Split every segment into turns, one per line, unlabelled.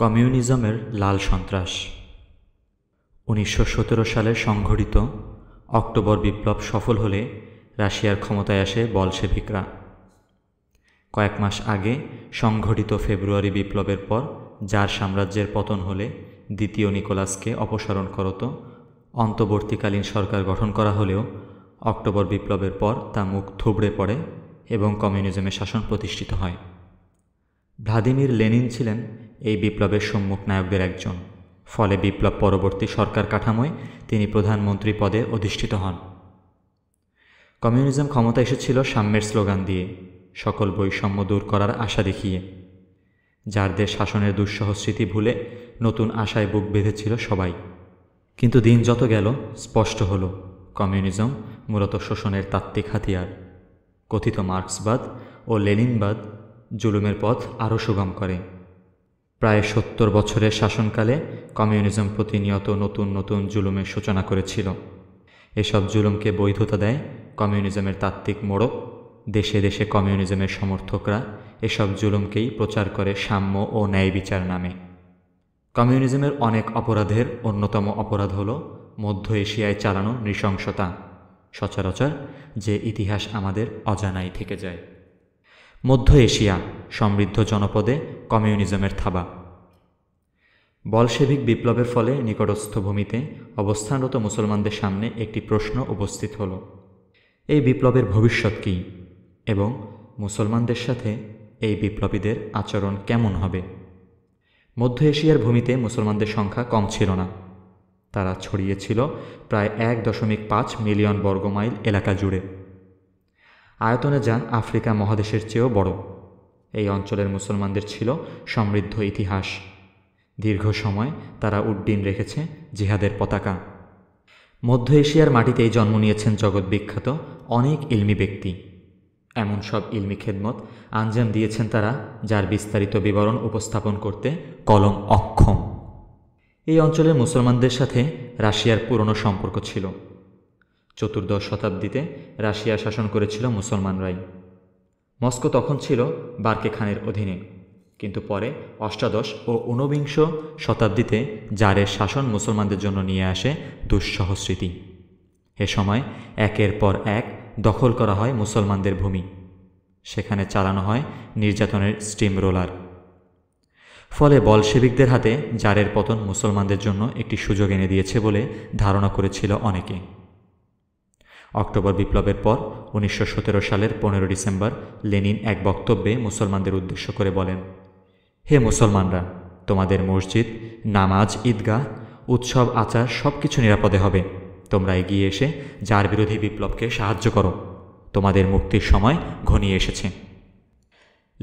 কমিউনিজমের লাল সন্ত্রাস উনিশশো সালে সংঘটিত অক্টোবর বিপ্লব সফল হলে রাশিয়ার ক্ষমতায় আসে বলশেভিকরা কয়েক মাস আগে সংঘটিত ফেব্রুয়ারি বিপ্লবের পর যার সাম্রাজ্যের পতন হলে দ্বিতীয় নিকোলাসকে অপসারণ করত অন্তর্বর্তীকালীন সরকার গঠন করা হলেও অক্টোবর বিপ্লবের পর তা মুখ থুবড়ে পড়ে এবং কমিউনিজমের শাসন প্রতিষ্ঠিত হয় ভ্লাদিমির লেনিন ছিলেন এই বিপ্লবের সম্মুখ নায়কদের একজন ফলে বিপ্লব পরবর্তী সরকার কাঠামোয় তিনি প্রধানমন্ত্রী পদে অধিষ্ঠিত হন কমিউনিজম ক্ষমতা এসেছিল সাম্যের স্লোগান দিয়ে সকল বৈষম্য দূর করার আশা দেখিয়ে যারদের শাসনের দুঃসহ স্মৃতি ভুলে নতুন আশায় বুক বেঁধেছিল সবাই কিন্তু দিন যত গেল স্পষ্ট হলো কমিউনিজম মূলত শোষণের তাত্ত্বিক হাতিয়ার কথিত মার্ক্সবাদ ও লেনিনবাদ জুলুমের পথ আরও সুগম করে প্রায় সত্তর বছরের শাসনকালে কমিউনিজম প্রতিনিয়ত নতুন নতুন জুলুমের সূচনা করেছিল এসব জুলুমকে বৈধতা দেয় কমিউনিজমের তাত্ত্বিক মোড়ক দেশে দেশে কমিউনিজমের সমর্থকরা এসব জুলুমকেই প্রচার করে সাম্য ও ন্যায় বিচার নামে কমিউনিজমের অনেক অপরাধের অন্যতম অপরাধ হল মধ্য এশিয়ায় চালানো নৃশংসতা সচরাচর যে ইতিহাস আমাদের অজানাই থেকে যায় মধ্য এশিয়া সমৃদ্ধ জনপদে কমিউনিজমের থাবা বলশেভিক বিপ্লবের ফলে নিকটস্থ ভূমিতে অবস্থানরত মুসলমানদের সামনে একটি প্রশ্ন উপস্থিত হল এই বিপ্লবের ভবিষ্যৎ কী এবং মুসলমানদের সাথে এই বিপ্লবীদের আচরণ কেমন হবে মধ্য এশিয়ার ভূমিতে মুসলমানদের সংখ্যা কম ছিল না তারা ছড়িয়েছিল প্রায় এক দশমিক পাঁচ মিলিয়ন বর্গমাইল এলাকা জুড়ে আয়তনে যা আফ্রিকা মহাদেশের চেয়েও বড় এই অঞ্চলের মুসলমানদের ছিল সমৃদ্ধ ইতিহাস দীর্ঘ সময় তারা উড্ডিন রেখেছে জিহাদের পতাকা মধ্য এশিয়ার মাটিতেই জন্ম নিয়েছেন জগৎ বিখ্যাত অনেক ইলমি ব্যক্তি এমন সব ইলমি খেদমত আঞ্জাম দিয়েছেন তারা যার বিস্তারিত বিবরণ উপস্থাপন করতে কলম অক্ষম এই অঞ্চলের মুসলমানদের সাথে রাশিয়ার পুরনো সম্পর্ক ছিল চতুর্দশ শতাব্দীতে রাশিয়া শাসন করেছিল মুসলমানরাই মস্কো তখন ছিল বার্কে খানের অধীনে কিন্তু পরে অষ্টাদশ ও ঊনবিংশ শতাব্দীতে জারের শাসন মুসলমানদের জন্য নিয়ে আসে দুঃসহ স্মৃতি এ সময় একের পর এক দখল করা হয় মুসলমানদের ভূমি সেখানে চালানো হয় নির্যাতনের স্টিম রোলার ফলে বলশেবিকদের হাতে জারের পতন মুসলমানদের জন্য একটি সুযোগ এনে দিয়েছে বলে ধারণা করেছিল অনেকে অক্টোবর বিপ্লবের পর উনিশশো সালের পনেরো ডিসেম্বর লেনিন এক বক্তব্যে মুসলমানদের উদ্দেশ্য করে বলেন হে মুসলমানরা তোমাদের মসজিদ নামাজ ঈদগাহ উৎসব আচার সব কিছু নিরাপদে হবে তোমরা এগিয়ে এসে যার বিরোধী বিপ্লবকে সাহায্য করো তোমাদের মুক্তির সময় ঘনিয়ে এসেছে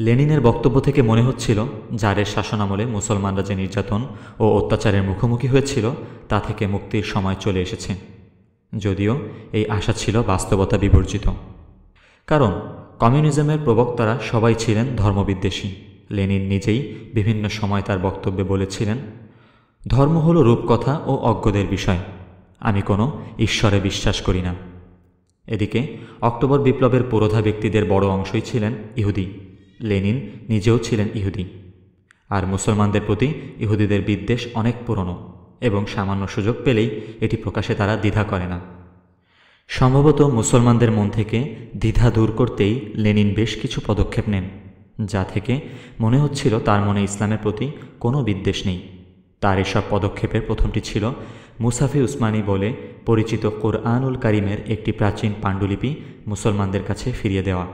লেনিনের বক্তব্য থেকে মনে হচ্ছিল যারের শাসনামলে মুসলমানরা যে নির্যাতন ও অত্যাচারের মুখোমুখি হয়েছিল তা থেকে মুক্তির সময় চলে এসেছে যদিও এই আশা ছিল বাস্তবতা বিবর্জিত কারণ কমিউনিজমের প্রবক্তারা সবাই ছিলেন ধর্মবিদ্বেষী লেনিন নিজেই বিভিন্ন সময় তার বক্তব্যে বলেছিলেন ধর্ম হল রূপকথা ও অজ্ঞদের বিষয় আমি কোনো ঈশ্বরে বিশ্বাস করি না এদিকে অক্টোবর বিপ্লবের পুরোধা ব্যক্তিদের বড় অংশই ছিলেন ইহুদি লেনিন নিজেও ছিলেন ইহুদি আর মুসলমানদের প্রতি ইহুদিদের বিদ্বেষ অনেক পুরনো এবং সামান্য সুযোগ পেলেই এটি প্রকাশে তারা দ্বিধা করে না সম্ভবত মুসলমানদের মন থেকে দ্বিধা দূর করতেই লেনিন বেশ কিছু পদক্ষেপ নেন যা থেকে মনে হচ্ছিল তার মনে ইসলামের প্রতি কোনো বিদ্বেষ নেই তার এসব পদক্ষেপের প্রথমটি ছিল মুসাফি উসমানী বলে পরিচিত কোরআনুল কারিমের একটি প্রাচীন পাণ্ডুলিপি মুসলমানদের কাছে ফিরিয়ে দেওয়া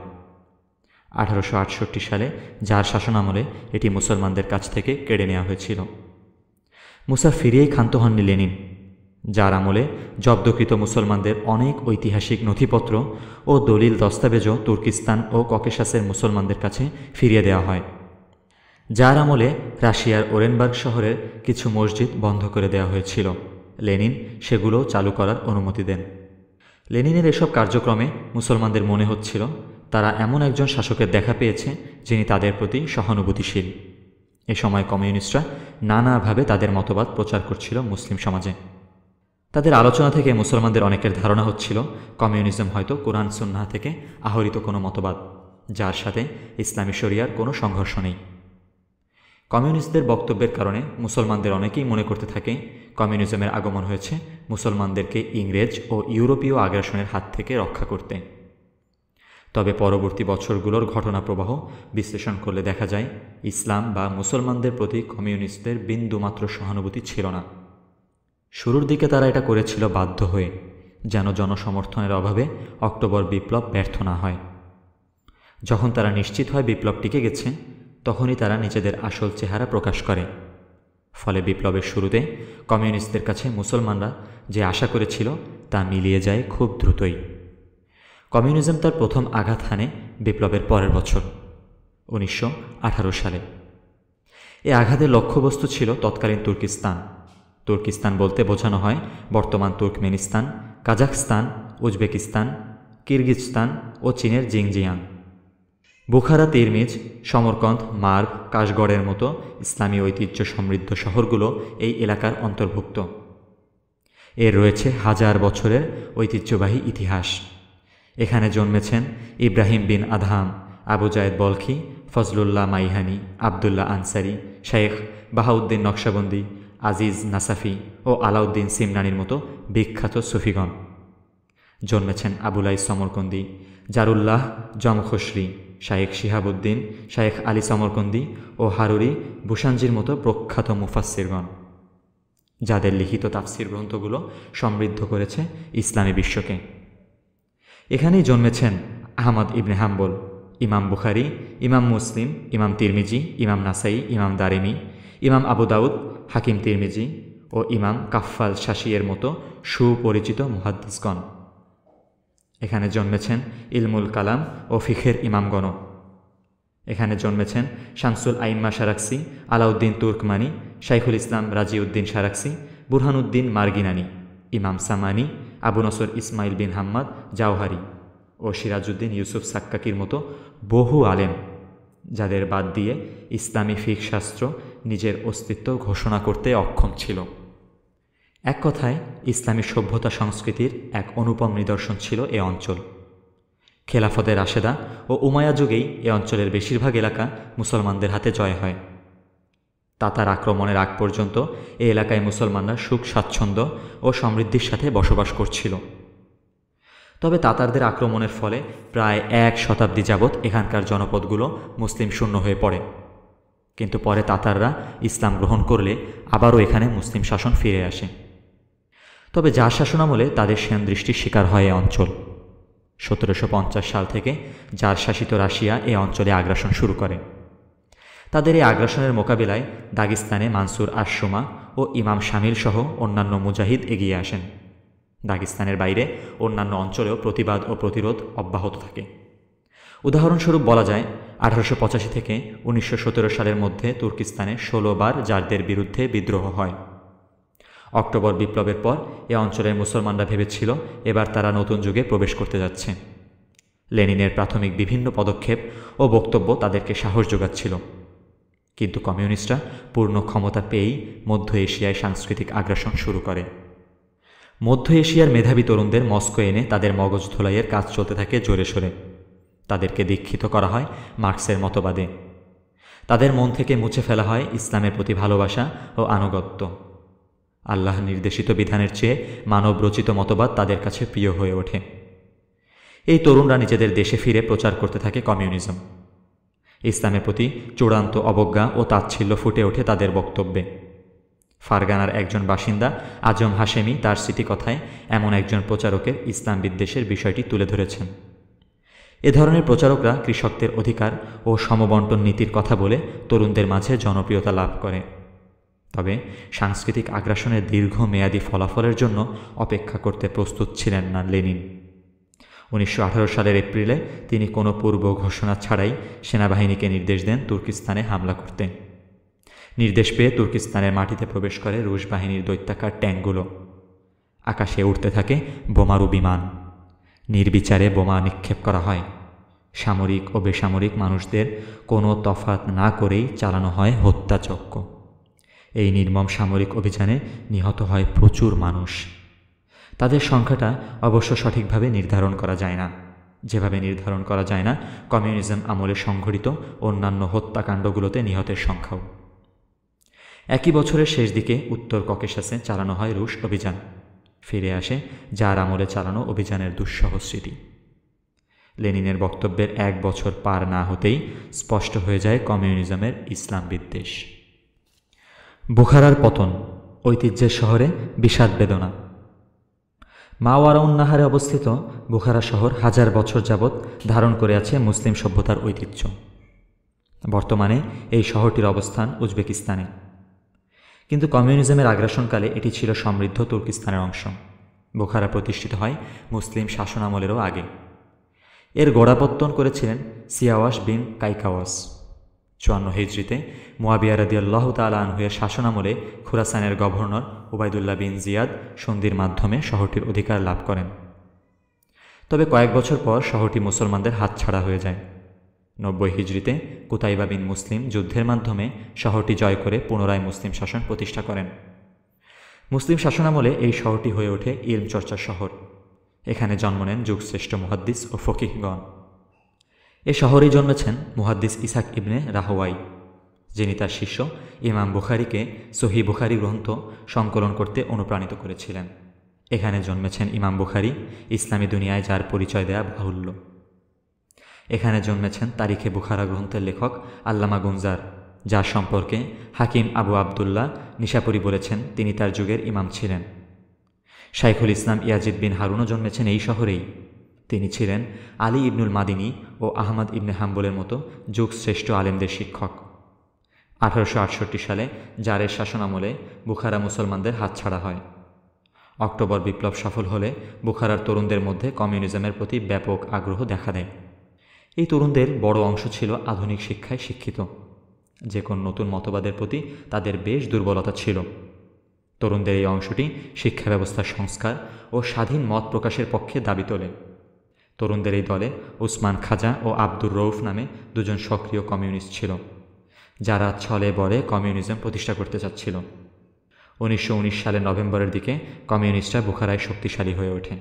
আঠারোশো সালে যার শাসনামলে এটি মুসলমানদের কাছ থেকে কেড়ে নেওয়া হয়েছিল মুসা ফিরিয়েই ক্ষান্ত হননি লেনিন যার আমলে জব্দকৃত মুসলমানদের অনেক ঐতিহাসিক নথিপত্র ও দলিল দস্তাবেজও তুর্কিস্তান ও ককেশাসের মুসলমানদের কাছে ফিরিয়ে দেওয়া হয় যার আমলে রাশিয়ার ওরেনবার্গ শহরের কিছু মসজিদ বন্ধ করে দেওয়া হয়েছিল লেনিন সেগুলো চালু করার অনুমতি দেন লেনিনের এসব কার্যক্রমে মুসলমানদের মনে হচ্ছিল তারা এমন একজন শাসকের দেখা পেয়েছে যিনি তাদের প্রতি সহানুভূতিশীল এ সময় কমিউনিস্টরা নানাভাবে তাদের মতবাদ প্রচার করছিল মুসলিম সমাজে তাদের আলোচনা থেকে মুসলমানদের অনেকের ধারণা হচ্ছিল কমিউনিজম হয়তো কোরআন সুন্না থেকে আহরিত কোনো মতবাদ যার সাথে ইসলামী শরিয়ার কোনো সংঘর্ষ নেই কমিউনিস্টদের বক্তব্যের কারণে মুসলমানদের অনেকেই মনে করতে থাকে কমিউনিজমের আগমন হয়েছে মুসলমানদেরকে ইংরেজ ও ইউরোপীয় আগ্রাসনের হাত থেকে রক্ষা করতে তবে পরবর্তী বছরগুলোর ঘটনাপ্রবাহ বিশ্লেষণ করলে দেখা যায় ইসলাম বা মুসলমানদের প্রতি কমিউনিস্টদের বিন্দুমাত্র সহানুভূতি ছিল না শুরুর দিকে তারা এটা করেছিল বাধ্য হয়ে যেন জনসমর্থনের অভাবে অক্টোবর বিপ্লব ব্যর্থ না হয় যখন তারা নিশ্চিত হয় বিপ্লব টিকে গেছে তখনই তারা নিজেদের আসল চেহারা প্রকাশ করে ফলে বিপ্লবের শুরুতে কমিউনিস্টদের কাছে মুসলমানরা যে আশা করেছিল তা মিলিয়ে যায় খুব দ্রুতই কমিউনিজম তার প্রথম আঘাত হানে বিপ্লবের পরের বছর উনিশশো সালে এ আঘাতের লক্ষ্যবস্তু ছিল তৎকালীন তুর্কিস্তান তুর্কিস্তান বলতে বোঝানো হয় বর্তমান তুর্কমেনিস্তান কাজাখস্তান উজবেকিস্তান কিরগিজস্তান ও চীনের জিংজিয়াং বুখারা তিরমিজ সমরকন্দ মার্ভ কাশগড়ের মতো ইসলামী ঐতিহ্য সমৃদ্ধ শহরগুলো এই এলাকার অন্তর্ভুক্ত এর রয়েছে হাজার বছরের ঐতিহ্যবাহী ইতিহাস এখানে জন্মেছেন ইব্রাহিম বিন আধাম আবু জায়দ বলখি ফজলুল্লাহ মাইহানি আবদুল্লাহ আনসারি শেখ বাহাউদ্দিন নকশাবন্দি আজিজ নাসাফি ও আলাউদ্দিন সিমনানির মতো বিখ্যাত সুফিগণ জন্মেছেন আবুলাই সমরকন্দি জারুল্লাহ জমখসরি শায়েখ শিহাবুদ্দিন শায়েখ আলী সমরকন্দি ও হারুরি বুসানজির মতো প্রখ্যাত মুফাসিরগণ যাদের লিখিত তাফসির গ্রন্থগুলো সমৃদ্ধ করেছে ইসলামী বিশ্বকে এখানেই জন্মেছেন আহমদ ইবনে হাম্বল ইমাম বুখারি ইমাম মুসলিম ইমাম তিরমিজি ইমাম নাসাই ইমাম দারিমি ইমাম আবু দাউদ হাকিম তিরমিজি ও ইমাম কাফফাল শাসিয়ের মতো সুপরিচিত মুহাদ্দিসগণ এখানে জন্মেছেন ইলমুল কালাম ও ফিখের ইমামগণ এখানে জন্মেছেন শামসুল আইম্মা সারাক্সি আলাউদ্দিন তুর্কমানি শাইখুল ইসলাম রাজিউদ্দিন সারাক্সি বুরহানুদ্দিন মার্গিনানি ইমাম সামানি আবু নসর ইসমাইল বিন হাম্মাদ জাওহারি ও সিরাজউদ্দিন ইউসুফ সাক্কাকির মতো বহু আলেম যাদের বাদ দিয়ে ইসলামী ফিক শাস্ত্র নিজের অস্তিত্ব ঘোষণা করতে অক্ষম ছিল এক কথায় ইসলামী সভ্যতা সংস্কৃতির এক অনুপম নিদর্শন ছিল এ অঞ্চল খেলাফতের আশেদা ও উমায়া যুগেই এ অঞ্চলের বেশিরভাগ এলাকা মুসলমানদের হাতে জয় হয় তাতার আক্রমণের আগ পর্যন্ত এ এলাকায় মুসলমানরা সুখ স্বাচ্ছন্দ্য ও সমৃদ্ধির সাথে বসবাস করছিল তবে তাতারদের আক্রমণের ফলে প্রায় এক শতাব্দী যাবৎ এখানকার জনপদগুলো মুসলিম শূন্য হয়ে পড়ে কিন্তু পরে তাতাররা ইসলাম গ্রহণ করলে আবারও এখানে মুসলিম শাসন ফিরে আসে তবে যা শাসন আমলে তাদের সেন দৃষ্টির শিকার হয় এ অঞ্চল সতেরোশো সাল থেকে যার শাসিত রাশিয়া এ অঞ্চলে আগ্রাসন শুরু করে তাদের এই আগ্রাসনের মোকাবিলায় দাগিস্তানে মানসুর আশুমা ও ইমাম শামিল সহ অন্যান্য মুজাহিদ এগিয়ে আসেন দাগিস্তানের বাইরে অন্যান্য অঞ্চলেও প্রতিবাদ ও প্রতিরোধ অব্যাহত থাকে উদাহরণস্বরূপ বলা যায় আঠারোশো থেকে উনিশশো সালের মধ্যে তুর্কিস্তানে ষোলো বার জারদের বিরুদ্ধে বিদ্রোহ হয় অক্টোবর বিপ্লবের পর এ অঞ্চলের মুসলমানরা ভেবেছিল এবার তারা নতুন যুগে প্রবেশ করতে যাচ্ছে লেনিনের প্রাথমিক বিভিন্ন পদক্ষেপ ও বক্তব্য তাদেরকে সাহস যোগাচ্ছিল কিন্তু কমিউনিস্টরা পূর্ণ ক্ষমতা পেয়েই মধ্য এশিয়ায় সাংস্কৃতিক আগ্রাসন শুরু করে মধ্য এশিয়ার মেধাবী তরুণদের মস্কো এনে তাদের মগজ ধোলাইয়ের কাজ চলতে থাকে জোরে সোরে তাদেরকে দীক্ষিত করা হয় মার্ক্সের মতবাদে তাদের মন থেকে মুছে ফেলা হয় ইসলামের প্রতি ভালোবাসা ও আনুগত্য আল্লাহ নির্দেশিত বিধানের চেয়ে মানব রচিত মতবাদ তাদের কাছে প্রিয় হয়ে ওঠে এই তরুণরা নিজেদের দেশে ফিরে প্রচার করতে থাকে কমিউনিজম ইসলামের প্রতি চূড়ান্ত অবজ্ঞা ও তাচ্ছিল্য ফুটে ওঠে তাদের বক্তব্যে ফারগানার একজন বাসিন্দা আজম হাশেমি তার স্মৃতিকথায় এমন একজন প্রচারকের ইসলাম বিদ্বেষের বিষয়টি তুলে ধরেছেন এ ধরনের প্রচারকরা কৃষকদের অধিকার ও সমবন্টন নীতির কথা বলে তরুণদের মাঝে জনপ্রিয়তা লাভ করে তবে সাংস্কৃতিক আগ্রাসনের মেয়াদী ফলাফলের জন্য অপেক্ষা করতে প্রস্তুত ছিলেন না লেনিন উনিশশো সালের এপ্রিলে তিনি কোনো পূর্ব ঘোষণা ছাড়াই সেনাবাহিনীকে নির্দেশ দেন তুর্কিস্তানে হামলা করতে নির্দেশ পেয়ে তুর্কিস্তানের মাটিতে প্রবেশ করে রুশ বাহিনীর দৈত্যাকার ট্যাঙ্কগুলো আকাশে উঠতে থাকে বোমারু বিমান নির্বিচারে বোমা নিক্ষেপ করা হয় সামরিক ও বেসামরিক মানুষদের কোনো তফাত না করেই চালানো হয় হত্যাচক্য এই নির্মম সামরিক অভিযানে নিহত হয় প্রচুর মানুষ তাদের সংখ্যাটা অবশ্য সঠিকভাবে নির্ধারণ করা যায় না যেভাবে নির্ধারণ করা যায় না কমিউনিজম আমলে সংঘটিত অন্যান্য হত্যাকাণ্ডগুলোতে নিহতের সংখ্যাও একই বছরের শেষ দিকে উত্তর ককেশাসে চালানো হয় রুশ অভিযান ফিরে আসে যার আমলে চালানো অভিযানের দুঃসহ স্মৃতি লেনিনের বক্তব্যের এক বছর পার না হতেই স্পষ্ট হয়ে যায় কমিউনিজমের ইসলাম বিদ্বেষ বুখারার পতন ঐতিহ্যের শহরে বিষাদ বেদনা মাওয়ারাউন নাহারে অবস্থিত বুখারা শহর হাজার বছর যাবৎ ধারণ করে আছে মুসলিম সভ্যতার ঐতিহ্য বর্তমানে এই শহরটির অবস্থান উজবেকিস্তানে কিন্তু কমিউনিজমের আগ্রাসনকালে এটি ছিল সমৃদ্ধ তুর্কিস্তানের অংশ বুখারা প্রতিষ্ঠিত হয় মুসলিম শাসনামলেরও আগে এর গোড়াপত্তন করেছিলেন সিয়াওয়াস বিন কাইকাওয়াস চুয়ান্ন হিজড়িতে মুয়াবিয়ারাদি আল্লাহ তালা আনহুয়ের শাসনামলে খুরাসানের গভর্নর ওবায়দুল্লাহ বিন জিয়াদ সন্ধির মাধ্যমে শহরটির অধিকার লাভ করেন তবে কয়েক বছর পর শহরটি মুসলমানদের হাতছাড়া হয়ে যায় নব্বই হিজড়িতে কুতাইবা বিন মুসলিম যুদ্ধের মাধ্যমে শহরটি জয় করে পুনরায় মুসলিম শাসন প্রতিষ্ঠা করেন মুসলিম শাসনামলে এই শহরটি হয়ে ওঠে ইলম চর্চার শহর এখানে জন্ম নেন যুগশ্রেষ্ঠ মুহাদ্দিস ও ফকিহগণ এ শহরেই জন্মেছেন মুহাদ্দিস ইসাক ইবনে রাহওয়াই যিনি তার শিষ্য ইমাম বুখারিকে সহি বুখারি গ্রন্থ সংকলন করতে অনুপ্রাণিত করেছিলেন এখানে জন্মেছেন ইমাম বুখারি ইসলামী দুনিয়ায় যার পরিচয় দেয়া বাহুল্য এখানে জন্মেছেন তারিখে বুখারা গ্রন্থের লেখক আল্লামা গুঞ্জার যার সম্পর্কে হাকিম আবু আবদুল্লাহ নিশাপুরি বলেছেন তিনি তার যুগের ইমাম ছিলেন শাইখুল ইসলাম ইয়াজিদ বিন হারুনও জন্মেছেন এই শহরেই তিনি ছিলেন আলী ইবনুল মাদিনী ও আহমদ ইবনে হাম্বুলের মতো যুগশ্রেষ্ঠ আলেমদের শিক্ষক আঠারোশো সালে জারের শাসনামলে বুখারা মুসলমানদের হাতছাড়া হয় অক্টোবর বিপ্লব সফল হলে বুখারার তরুণদের মধ্যে কমিউনিজমের প্রতি ব্যাপক আগ্রহ দেখা দেয় এই তরুণদের বড় অংশ ছিল আধুনিক শিক্ষায় শিক্ষিত যে কোন নতুন মতবাদের প্রতি তাদের বেশ দুর্বলতা ছিল তরুণদের এই অংশটি শিক্ষা ব্যবস্থার সংস্কার ও স্বাধীন মত প্রকাশের পক্ষে দাবি তোলে তরুণদের এই দলে উসমান খাজা ও আব্দুর রৌফ নামে দুজন সক্রিয় কমিউনিস্ট ছিল যারা ছলে বলে কমিউনিজম প্রতিষ্ঠা করতে চাচ্ছিল উনিশশো সালের নভেম্বরের দিকে কমিউনিস্টরা বুখারায় শক্তিশালী হয়ে ওঠে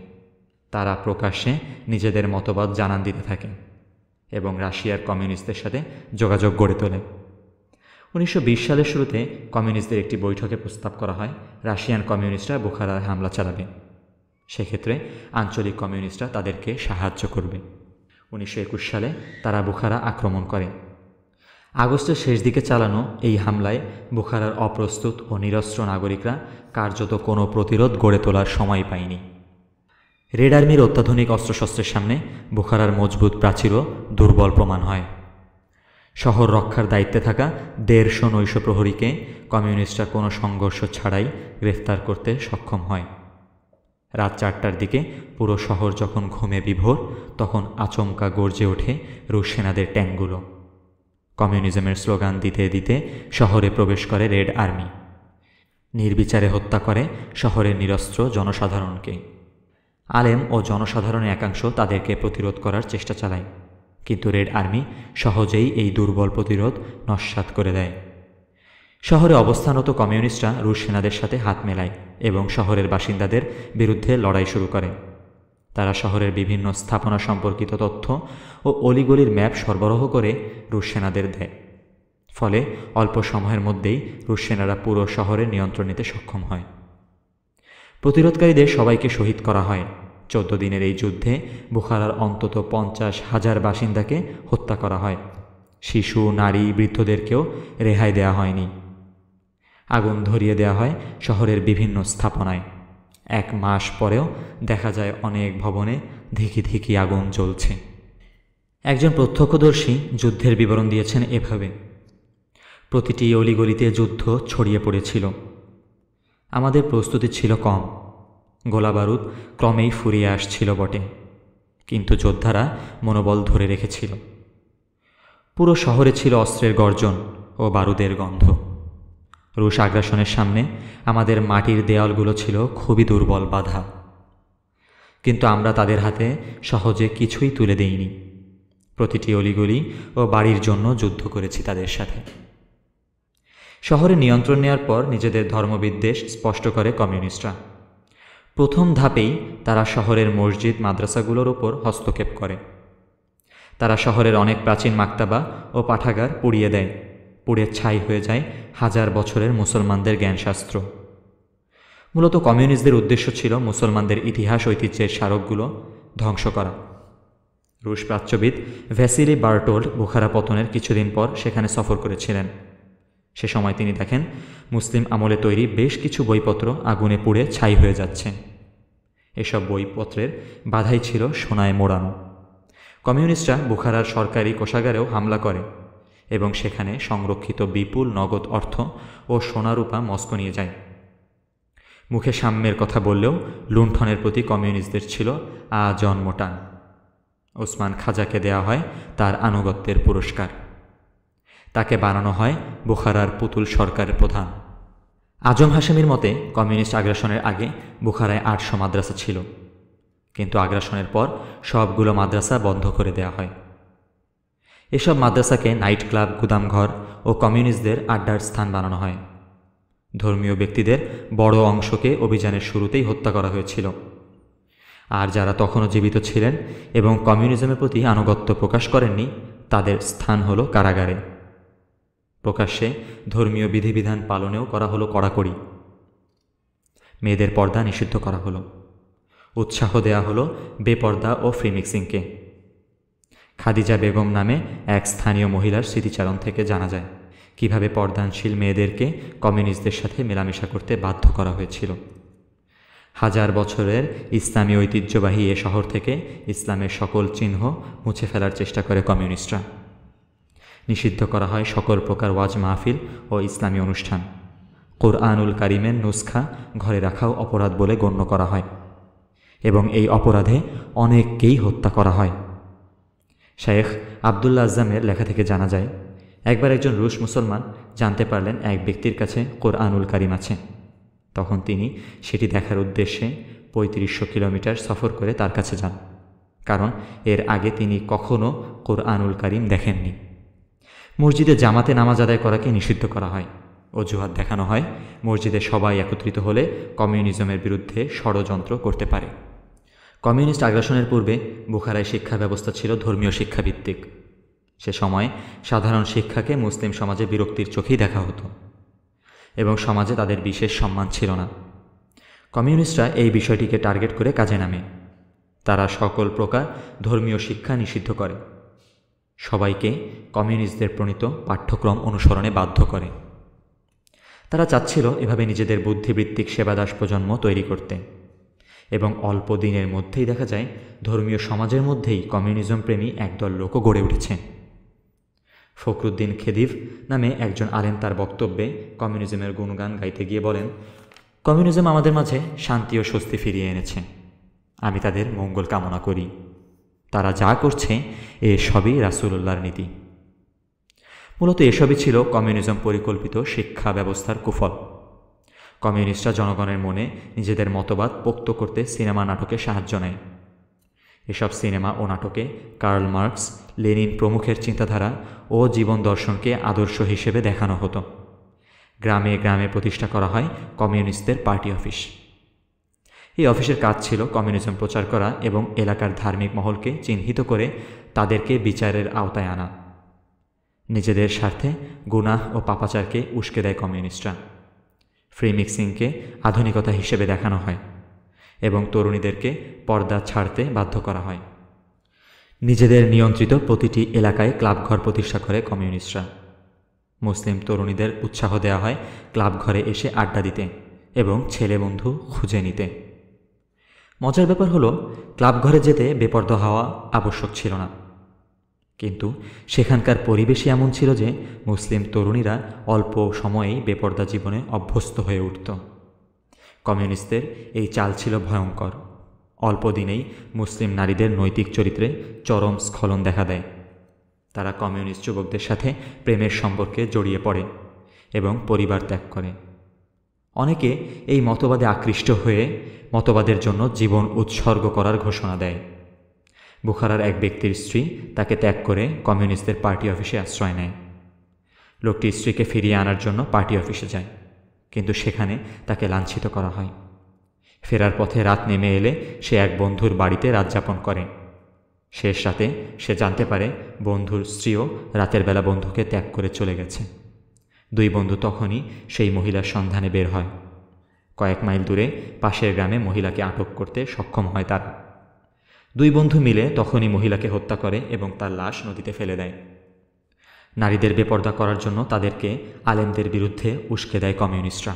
তারা প্রকাশ্যে নিজেদের মতবাদ জানান দিতে থাকে এবং রাশিয়ার কমিউনিস্টদের সাথে যোগাযোগ গড়ে তোলে উনিশশো সালের শুরুতে কমিউনিস্টদের একটি বৈঠকে প্রস্তাব করা হয় রাশিয়ান কমিউনিস্টরা বুখারায় হামলা চালাবে সেক্ষেত্রে আঞ্চলিক কমিউনিস্টরা তাদেরকে সাহায্য করবে উনিশশো সালে তারা বুখারা আক্রমণ করে আগস্টের শেষ দিকে চালানো এই হামলায় বুখারার অপ্রস্তুত ও নিরস্ত্র নাগরিকরা কার্যত কোনো প্রতিরোধ গড়ে তোলার সময় পায়নি রেড আর্মির অত্যাধুনিক অস্ত্রশস্ত্রের সামনে বুখারার মজবুত প্রাচীরও দুর্বল প্রমাণ হয় শহর রক্ষার দায়িত্বে থাকা দেড়শো নৈশ প্রহরীকে কমিউনিস্টরা কোনো সংঘর্ষ ছাড়াই গ্রেফতার করতে সক্ষম হয় রাত চারটার দিকে পুরো শহর যখন ঘুমে বিভোর তখন আচমকা গর্জে ওঠে রুশ সেনাদের ট্যাঙ্কগুলো কমিউনিজমের স্লোগান দিতে দিতে শহরে প্রবেশ করে রেড আর্মি নির্বিচারে হত্যা করে শহরের নিরস্ত্র জনসাধারণকে আলেম ও জনসাধারণের একাংশ তাদেরকে প্রতিরোধ করার চেষ্টা চালায় কিন্তু রেড আর্মি সহজেই এই দুর্বল প্রতিরোধ নস্বাত করে দেয় শহরে অবস্থানত কমিউনিস্টরা রুশ সেনাদের সাথে হাত মেলায় এবং শহরের বাসিন্দাদের বিরুদ্ধে লড়াই শুরু করে তারা শহরের বিভিন্ন স্থাপনা সম্পর্কিত তথ্য ও অলিগলির ম্যাপ সরবরাহ করে রুশ সেনাদের দেয় ফলে অল্প সময়ের মধ্যেই রুশ সেনারা পুরো শহরে নিয়ন্ত্রণ নিতে সক্ষম হয় প্রতিরোধকারীদের সবাইকে শহীদ করা হয় চোদ্দ দিনের এই যুদ্ধে বুখারার অন্তত পঞ্চাশ হাজার বাসিন্দাকে হত্যা করা হয় শিশু নারী বৃদ্ধদেরকেও রেহাই দেয়া হয়নি আগুন ধরিয়ে দেওয়া হয় শহরের বিভিন্ন স্থাপনায় এক মাস পরেও দেখা যায় অনেক ভবনে ধিকি ধিকি আগুন জ্বলছে একজন প্রত্যক্ষদর্শী যুদ্ধের বিবরণ দিয়েছেন এভাবে প্রতিটি অলিগলিতে যুদ্ধ ছড়িয়ে পড়েছিল আমাদের প্রস্তুতি ছিল কম গোলাবারুদ ক্রমেই ফুরিয়ে আসছিল বটে কিন্তু যোদ্ধারা মনোবল ধরে রেখেছিল পুরো শহরে ছিল অস্ত্রের গর্জন ও বারুদের গন্ধ রুশ আগ্রাসনের সামনে আমাদের মাটির দেয়ালগুলো ছিল খুবই দুর্বল বাধা কিন্তু আমরা তাদের হাতে সহজে কিছুই তুলে দেইনি প্রতিটি অলিগলি ও বাড়ির জন্য যুদ্ধ করেছি তাদের সাথে শহরে নিয়ন্ত্রণ নেওয়ার পর নিজেদের ধর্মবিদ্বেষ স্পষ্ট করে কমিউনিস্টরা প্রথম ধাপেই তারা শহরের মসজিদ মাদ্রাসাগুলোর ওপর হস্তক্ষেপ করে তারা শহরের অনেক প্রাচীন মাক্তাবা ও পাঠাগার পুড়িয়ে দেয় পুড়ে ছাই হয়ে যায় হাজার বছরের মুসলমানদের জ্ঞানশাস্ত্র মূলত কমিউনিস্টদের উদ্দেশ্য ছিল মুসলমানদের ইতিহাস ঐতিহ্যের স্মারকগুলো ধ্বংস করা রুশ প্রাচ্যবিদ ভ্যাসিলি বার্টোল্ড বুখারা পতনের কিছুদিন পর সেখানে সফর করেছিলেন সে সময় তিনি দেখেন মুসলিম আমলে তৈরি বেশ কিছু বইপত্র আগুনে পুড়ে ছাই হয়ে যাচ্ছে এসব বইপত্রের বাধাই ছিল সোনায় মোড়ানো কমিউনিস্টরা বুখারার সরকারি কোষাগারেও হামলা করে এবং সেখানে সংরক্ষিত বিপুল নগদ অর্থ ও সোনারূপা মস্কো নিয়ে যায় মুখে সাম্যের কথা বললেও লুণ্ঠনের প্রতি কমিউনিস্টদের ছিল আজন্ম টান ওসমান খাজাকে দেয়া হয় তার আনুগত্যের পুরস্কার তাকে বানানো হয় বুখারার পুতুল সরকারের প্রধান আজম হাসেমির মতে কমিউনিস্ট আগ্রাসনের আগে বুখারায় আটশো মাদ্রাসা ছিল কিন্তু আগ্রাসনের পর সবগুলো মাদ্রাসা বন্ধ করে দেয়া হয় এসব মাদ্রাসাকে নাইট ক্লাব গুদামঘর ও কমিউনিস্টদের আড্ডার স্থান বানানো হয় ধর্মীয় ব্যক্তিদের বড় অংশকে অভিযানের শুরুতেই হত্যা করা হয়েছিল আর যারা তখনও জীবিত ছিলেন এবং কমিউনিজমের প্রতি আনুগত্য প্রকাশ করেননি তাদের স্থান হল কারাগারে প্রকাশ্যে ধর্মীয় বিধিবিধান পালনেও করা হলো কড়াকড়ি মেয়েদের পর্দা নিষিদ্ধ করা হলো উৎসাহ দেয়া হলো বেপর্দা ও ফ্রিমিক্সিংকে খাদিজা বেগম নামে এক স্থানীয় মহিলার স্মৃতিচারণ থেকে জানা যায় কিভাবে পর্দানশীল মেয়েদেরকে কমিউনিস্টদের সাথে মেলামেশা করতে বাধ্য করা হয়েছিল হাজার বছরের ইসলামী ঐতিহ্যবাহী এ শহর থেকে ইসলামের সকল চিহ্ন মুছে ফেলার চেষ্টা করে কমিউনিস্টরা নিষিদ্ধ করা হয় সকল প্রকার ওয়াজ মাহফিল ও ইসলামী অনুষ্ঠান কোরআনুল কারিমের নুসখা ঘরে রাখাও অপরাধ বলে গণ্য করা হয় এবং এই অপরাধে অনেককেই হত্যা করা হয় শায়েখ আবদুল্লা আজামের লেখা থেকে জানা যায় একবার একজন রুশ মুসলমান জানতে পারলেন এক ব্যক্তির কাছে কোরআনুল কারিম আছে তখন তিনি সেটি দেখার উদ্দেশ্যে পঁয়ত্রিশশো কিলোমিটার সফর করে তার কাছে যান কারণ এর আগে তিনি কখনও কোরআনুল কারিম দেখেননি মসজিদে জামাতে নামাজ আদায় করাকে নিষিদ্ধ করা হয় অজুহাত দেখানো হয় মসজিদে সবাই একত্রিত হলে কমিউনিজমের বিরুদ্ধে ষড়যন্ত্র করতে পারে কমিউনিস্ট আগ্রাসনের পূর্বে বুখারায় শিক্ষা ব্যবস্থা ছিল ধর্মীয় শিক্ষাভিত্তিক সে সময় সাধারণ শিক্ষাকে মুসলিম সমাজে বিরক্তির চোখেই দেখা হতো এবং সমাজে তাদের বিশেষ সম্মান ছিল না কমিউনিস্টরা এই বিষয়টিকে টার্গেট করে কাজে নামে তারা সকল প্রকার ধর্মীয় শিক্ষা নিষিদ্ধ করে সবাইকে কমিউনিস্টদের প্রণীত পাঠ্যক্রম অনুসরণে বাধ্য করে তারা চাচ্ছিল এভাবে নিজেদের বুদ্ধিবৃত্তিক সেবাদাস প্রজন্ম তৈরি করতে এবং অল্প দিনের মধ্যেই দেখা যায় ধর্মীয় সমাজের মধ্যেই কমিউনিজম প্রেমী একদল লোকও গড়ে উঠেছে ফখরুদ্দিন খেদিভ নামে একজন আলেন তার বক্তব্যে কমিউনিজমের গুণগান গাইতে গিয়ে বলেন কমিউনিজম আমাদের মাঝে শান্তি ও স্বস্তি ফিরিয়ে এনেছে আমি তাদের মঙ্গল কামনা করি তারা যা করছে এ সবই রাসুল্লাহর নীতি মূলত এসবই ছিল কমিউনিজম পরিকল্পিত শিক্ষা ব্যবস্থার কুফল কমিউনিস্টরা জনগণের মনে নিজেদের মতবাদ পোক্ত করতে সিনেমা নাটকে সাহায্য নেয় এসব সিনেমা ও নাটকে কার্ল মার্কস লেনিন প্রমুখের চিন্তাধারা ও জীবন দর্শনকে আদর্শ হিসেবে দেখানো হতো গ্রামে গ্রামে প্রতিষ্ঠা করা হয় কমিউনিস্টদের পার্টি অফিস এই অফিসের কাজ ছিল কমিউনিজম প্রচার করা এবং এলাকার ধার্মিক মহলকে চিহ্নিত করে তাদেরকে বিচারের আওতায় আনা নিজেদের স্বার্থে গুনাহ ও পাপাচারকে উস্কে দেয় কমিউনিস্টরা ফ্রি মিক্সিংকে আধুনিকতা হিসেবে দেখানো হয় এবং তরুণীদেরকে পর্দা ছাড়তে বাধ্য করা হয় নিজেদের নিয়ন্ত্রিত প্রতিটি এলাকায় ক্লাবঘর প্রতিষ্ঠা করে কমিউনিস্টরা মুসলিম তরুণীদের উৎসাহ দেওয়া হয় ক্লাবঘরে এসে আড্ডা দিতে এবং ছেলে বন্ধু খুঁজে নিতে মজার ব্যাপার হলো ক্লাবঘরে যেতে বেপর্দ হওয়া আবশ্যক ছিল না কিন্তু সেখানকার পরিবেশই এমন ছিল যে মুসলিম তরুণীরা অল্প সময়েই বেপর্দা জীবনে অভ্যস্ত হয়ে উঠত কমিউনিস্টদের এই চাল ছিল ভয়ঙ্কর অল্প দিনেই মুসলিম নারীদের নৈতিক চরিত্রে চরম স্খলন দেখা দেয় তারা কমিউনিস্ট যুবকদের সাথে প্রেমের সম্পর্কে জড়িয়ে পড়ে এবং পরিবার ত্যাগ করে অনেকে এই মতবাদে আকৃষ্ট হয়ে মতবাদের জন্য জীবন উৎসর্গ করার ঘোষণা দেয় বুখারার এক ব্যক্তির স্ত্রী তাকে ত্যাগ করে কমিউনিস্টদের পার্টি অফিসে আশ্রয় নেয় লোকটি স্ত্রীকে ফিরিয়ে আনার জন্য পার্টি অফিসে যায় কিন্তু সেখানে তাকে লাঞ্ছিত করা হয় ফেরার পথে রাত নেমে এলে সে এক বন্ধুর বাড়িতে রাত যাপন করে শেষ রাতে সে জানতে পারে বন্ধুর স্ত্রীও রাতের বেলা বন্ধুকে ত্যাগ করে চলে গেছে দুই বন্ধু তখনই সেই মহিলার সন্ধানে বের হয় কয়েক মাইল দূরে পাশের গ্রামে মহিলাকে আটক করতে সক্ষম হয় তারা দুই বন্ধু মিলে তখনই মহিলাকে হত্যা করে এবং তার লাশ নদীতে ফেলে দেয় নারীদের বেপর্দা করার জন্য তাদেরকে আলেমদের বিরুদ্ধে উস্কে দেয় কমিউনিস্টরা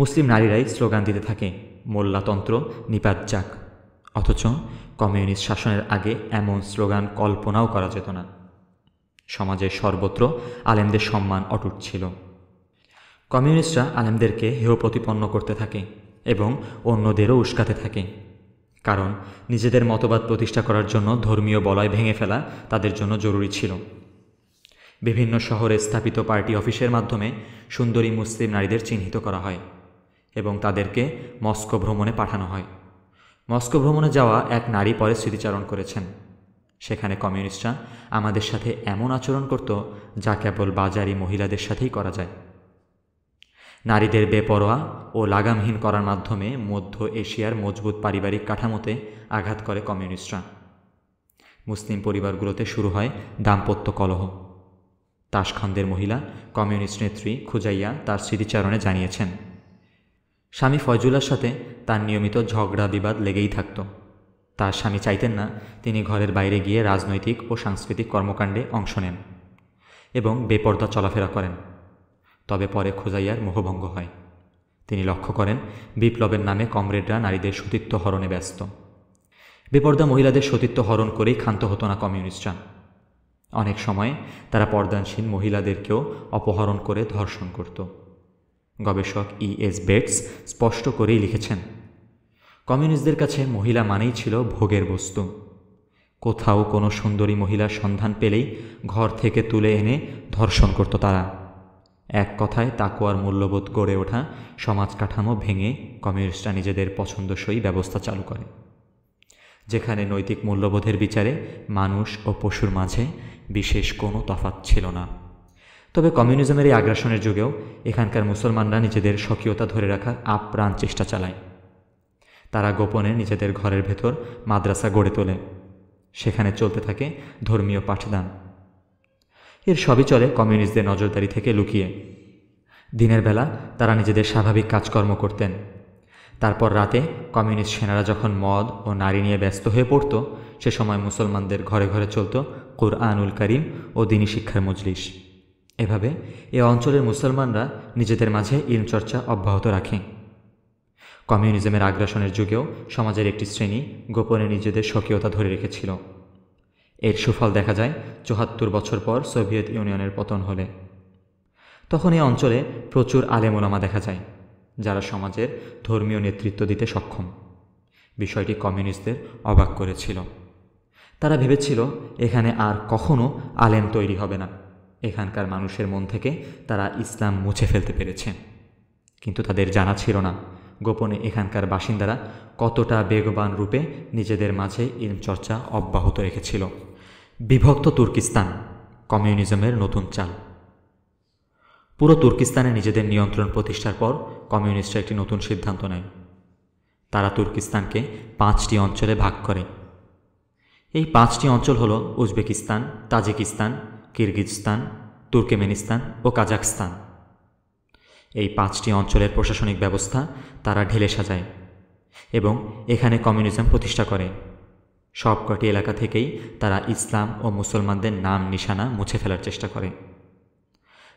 মুসলিম নারীরাই স্লোগান দিতে থাকে মোল্লাতন্ত্র নিপাত যাক অথচ কমিউনিস্ট শাসনের আগে এমন স্লোগান কল্পনাও করা যেত না সমাজের সর্বত্র আলেমদের সম্মান অটুট ছিল কমিউনিস্টরা আলেমদেরকে হেয় প্রতিপন্ন করতে থাকে এবং অন্যদেরও উস্কাতে থাকে কারণ নিজেদের মতবাদ প্রতিষ্ঠা করার জন্য ধর্মীয় বলয় ভেঙে ফেলা তাদের জন্য জরুরি ছিল বিভিন্ন শহরে স্থাপিত পার্টি অফিসের মাধ্যমে সুন্দরী মুসলিম নারীদের চিহ্নিত করা হয় এবং তাদেরকে মস্কো ভ্রমণে পাঠানো হয় মস্কো ভ্রমণে যাওয়া এক নারী পরে স্মৃতিচারণ করেছেন সেখানে কমিউনিস্টরা আমাদের সাথে এমন আচরণ করত যা কেবল বাজারি মহিলাদের সাথেই করা যায় নারীদের বেপরোয়া ও লাগামহীন করার মাধ্যমে মধ্য এশিয়ার মজবুত পারিবারিক কাঠামোতে আঘাত করে কমিউনিস্টরা মুসলিম পরিবারগুলোতে শুরু হয় দাম্পত্য কলহ তাসখন্দের মহিলা কমিউনিস্ট নেত্রী খুজাইয়া তার স্মৃতিচারণে জানিয়েছেন স্বামী ফয়জুলার সাথে তার নিয়মিত ঝগড়া বিবাদ লেগেই থাকত তার স্বামী চাইতেন না তিনি ঘরের বাইরে গিয়ে রাজনৈতিক ও সাংস্কৃতিক কর্মকাণ্ডে অংশ নেন এবং বেপর্দা চলাফেরা করেন তবে পরে খোজাইয়ার মোহভঙ্গ হয় তিনি লক্ষ্য করেন বিপ্লবের নামে কমরেডরা নারীদের সতীত্ব হরণে ব্যস্ত বেপর্দা মহিলাদের সতীত্ব হরণ করেই ক্ষান্ত হতো না কমিউনিস্টরা অনেক সময় তারা পর্দানসীন মহিলাদেরকেও অপহরণ করে ধর্ষণ করত গবেষক ই এস বেটস স্পষ্ট করেই লিখেছেন কমিউনিস্টদের কাছে মহিলা মানেই ছিল ভোগের বস্তু কোথাও কোনো সুন্দরী মহিলার সন্ধান পেলেই ঘর থেকে তুলে এনে ধর্ষণ করত তারা এক কথায় তাকুয়ার মূল্যবোধ গড়ে ওঠা সমাজ কাঠামো ভেঙে কমিউনিস্টরা নিজেদের পছন্দসই ব্যবস্থা চালু করে যেখানে নৈতিক মূল্যবোধের বিচারে মানুষ ও পশুর মাঝে বিশেষ কোনো তফাত ছিল না তবে কমিউনিজমের এই আগ্রাসনের যুগেও এখানকার মুসলমানরা নিজেদের স্বকীয়তা ধরে রাখার আপ্রাণ চেষ্টা চালায় তারা গোপনে নিজেদের ঘরের ভেতর মাদ্রাসা গড়ে তোলে সেখানে চলতে থাকে ধর্মীয় পাঠদান এর সবই চলে কমিউনিস্টদের নজরদারি থেকে লুকিয়ে দিনের বেলা তারা নিজেদের স্বাভাবিক কাজকর্ম করতেন তারপর রাতে কমিউনিস্ট সেনারা যখন মদ ও নারী নিয়ে ব্যস্ত হয়ে পড়ত সে সময় মুসলমানদের ঘরে ঘরে চলত কোরআনুল করিম ও দিনী শিক্ষার মজলিস এভাবে এ অঞ্চলের মুসলমানরা নিজেদের মাঝে ইনচর্চা অব্যাহত রাখে কমিউনিজমের আগ্রাসনের যুগেও সমাজের একটি শ্রেণী গোপনে নিজেদের স্বকীয়তা ধরে রেখেছিল এর সুফল দেখা যায় চুহাত্তর বছর পর সোভিয়েত ইউনিয়নের পতন হলে তখন এই অঞ্চলে প্রচুর আলেমোলামা দেখা যায় যারা সমাজের ধর্মীয় নেতৃত্ব দিতে সক্ষম বিষয়টি কমিউনিস্টদের অবাক করেছিল তারা ভেবেছিল এখানে আর কখনও আলেম তৈরি হবে না এখানকার মানুষের মন থেকে তারা ইসলাম মুছে ফেলতে পেরেছে কিন্তু তাদের জানা ছিল না গোপনে এখানকার বাসিন্দারা কতটা বেগবান রূপে নিজেদের মাঝে ইলম চর্চা অব্যাহত রেখেছিল বিভক্ত তুর্কিস্তান কমিউনিজমের নতুন চাল পুরো তুর্কিস্তানে নিজেদের নিয়ন্ত্রণ প্রতিষ্ঠার পর কমিউনিস্টরা একটি নতুন সিদ্ধান্ত নেয় তারা তুর্কিস্তানকে পাঁচটি অঞ্চলে ভাগ করে এই পাঁচটি অঞ্চল হল উজবেকিস্তান তাজিকিস্তান কিরগিজস্তান তুর্কমেনিস্তান ও কাজাকস্তান এই পাঁচটি অঞ্চলের প্রশাসনিক ব্যবস্থা তারা ঢেলে সাজায় এবং এখানে কমিউনিজম প্রতিষ্ঠা করে সবকটি এলাকা থেকেই তারা ইসলাম ও মুসলমানদের নাম নিশানা মুছে ফেলার চেষ্টা করে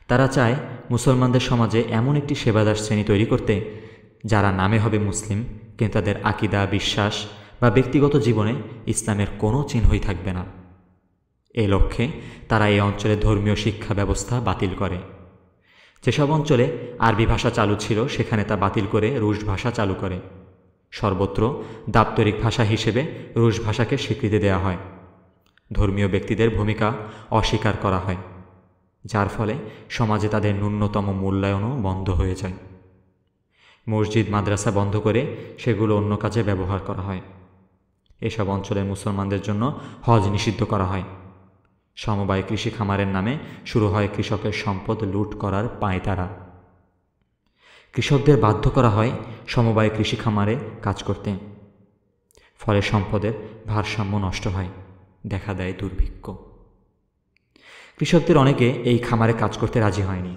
তারা চায় মুসলমানদের সমাজে এমন একটি সেবাদার শ্রেণী তৈরি করতে যারা নামে হবে মুসলিম কিন্তু তাদের আকিদা বিশ্বাস বা ব্যক্তিগত জীবনে ইসলামের কোনো চিহ্নই থাকবে না এ লক্ষ্যে তারা এই অঞ্চলে ধর্মীয় শিক্ষা ব্যবস্থা বাতিল করে যেসব অঞ্চলে আরবি ভাষা চালু ছিল সেখানে তা বাতিল করে রুশ ভাষা চালু করে সর্বত্র দাপ্তরিক ভাষা হিসেবে রুশ ভাষাকে স্বীকৃতি দেওয়া হয় ধর্মীয় ব্যক্তিদের ভূমিকা অস্বীকার করা হয় যার ফলে সমাজে তাদের ন্যূনতম মূল্যায়নও বন্ধ হয়ে যায় মসজিদ মাদ্রাসা বন্ধ করে সেগুলো অন্য কাজে ব্যবহার করা হয় এসব অঞ্চলের মুসলমানদের জন্য হজ নিষিদ্ধ করা হয় সমবায় কৃষি খামারের নামে শুরু হয় কৃষকের সম্পদ লুট করার পায়তারা কৃষকদের বাধ্য করা হয় সমবায় কৃষি খামারে কাজ করতে ফলে সম্পদের ভারসাম্য নষ্ট হয় দেখা দেয় দুর্ভিক্ষ কৃষকদের অনেকে এই খামারে কাজ করতে রাজি হয়নি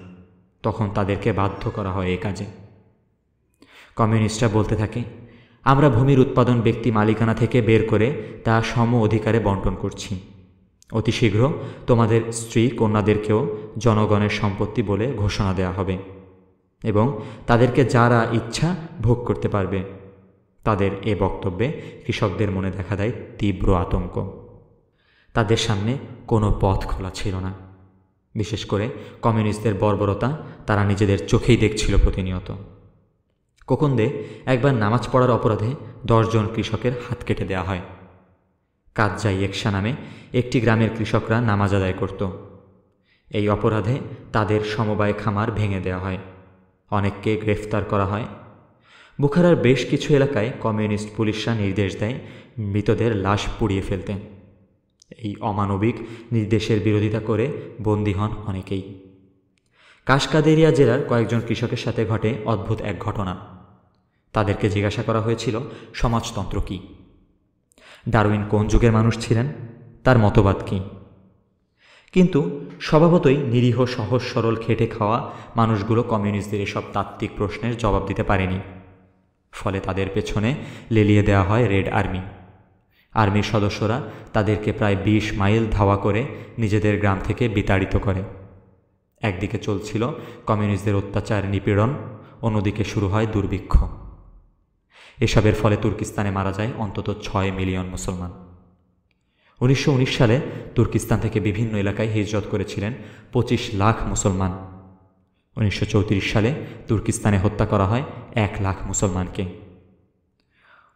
তখন তাদেরকে বাধ্য করা হয় এ কাজে কমিউনিস্টরা বলতে থাকে আমরা ভূমির উৎপাদন ব্যক্তি মালিকানা থেকে বের করে তা সম অধিকারে বন্টন করছি অতি শীঘ্র তোমাদের স্ত্রী কন্যাদেরকেও জনগণের সম্পত্তি বলে ঘোষণা দেয়া হবে এবং তাদেরকে যারা ইচ্ছা ভোগ করতে পারবে তাদের এ বক্তব্যে কৃষকদের মনে দেখা দেয় তীব্র আতঙ্ক তাদের সামনে কোনো পথ খোলা ছিল না বিশেষ করে কমিউনিস্টদের বর্বরতা তারা নিজেদের চোখেই দেখছিল প্রতিনিয়ত কোকন্দে একবার নামাজ পড়ার অপরাধে দশজন কৃষকের হাত কেটে দেওয়া হয় কাজজাই একশা নামে একটি গ্রামের কৃষকরা নামাজ আদায় করত এই অপরাধে তাদের সমবায় খামার ভেঙে দেওয়া হয় অনেককে গ্রেফতার করা হয় বুখারার বেশ কিছু এলাকায় কমিউনিস্ট পুলিশরা নির্দেশ দেয় মৃতদের লাশ পুড়িয়ে ফেলতে এই অমানবিক নির্দেশের বিরোধিতা করে বন্দী হন অনেকেই কাশকাদেরিয়া জেলার কয়েকজন কৃষকের সাথে ঘটে অদ্ভুত এক ঘটনা তাদেরকে জিজ্ঞাসা করা হয়েছিল সমাজতন্ত্র কী ডারউইন কোন যুগের মানুষ ছিলেন তার মতবাদ কী কিন্তু স্বভাবতই নিরীহ সহজ সরল খেটে খাওয়া মানুষগুলো কমিউনিস্টদের এসব তাত্ত্বিক প্রশ্নের জবাব দিতে পারেনি ফলে তাদের পেছনে লেলিয়ে দেওয়া হয় রেড আর্মি আর্মির সদস্যরা তাদেরকে প্রায় ২০ মাইল ধাওয়া করে নিজেদের গ্রাম থেকে বিতাড়িত করে একদিকে চলছিল কমিউনিস্টদের অত্যাচার নিপীড়ন অন্যদিকে শুরু হয় দুর্ভিক্ষ এসবের ফলে তুর্কিস্তানে মারা যায় অন্তত ছয় মিলিয়ন মুসলমান উনিশশো সালে তুর্কিস্তান থেকে বিভিন্ন এলাকায় হিজরত করেছিলেন ২৫ লাখ মুসলমান উনিশশো সালে তুর্কিস্তানে হত্যা করা হয় এক লাখ মুসলমানকে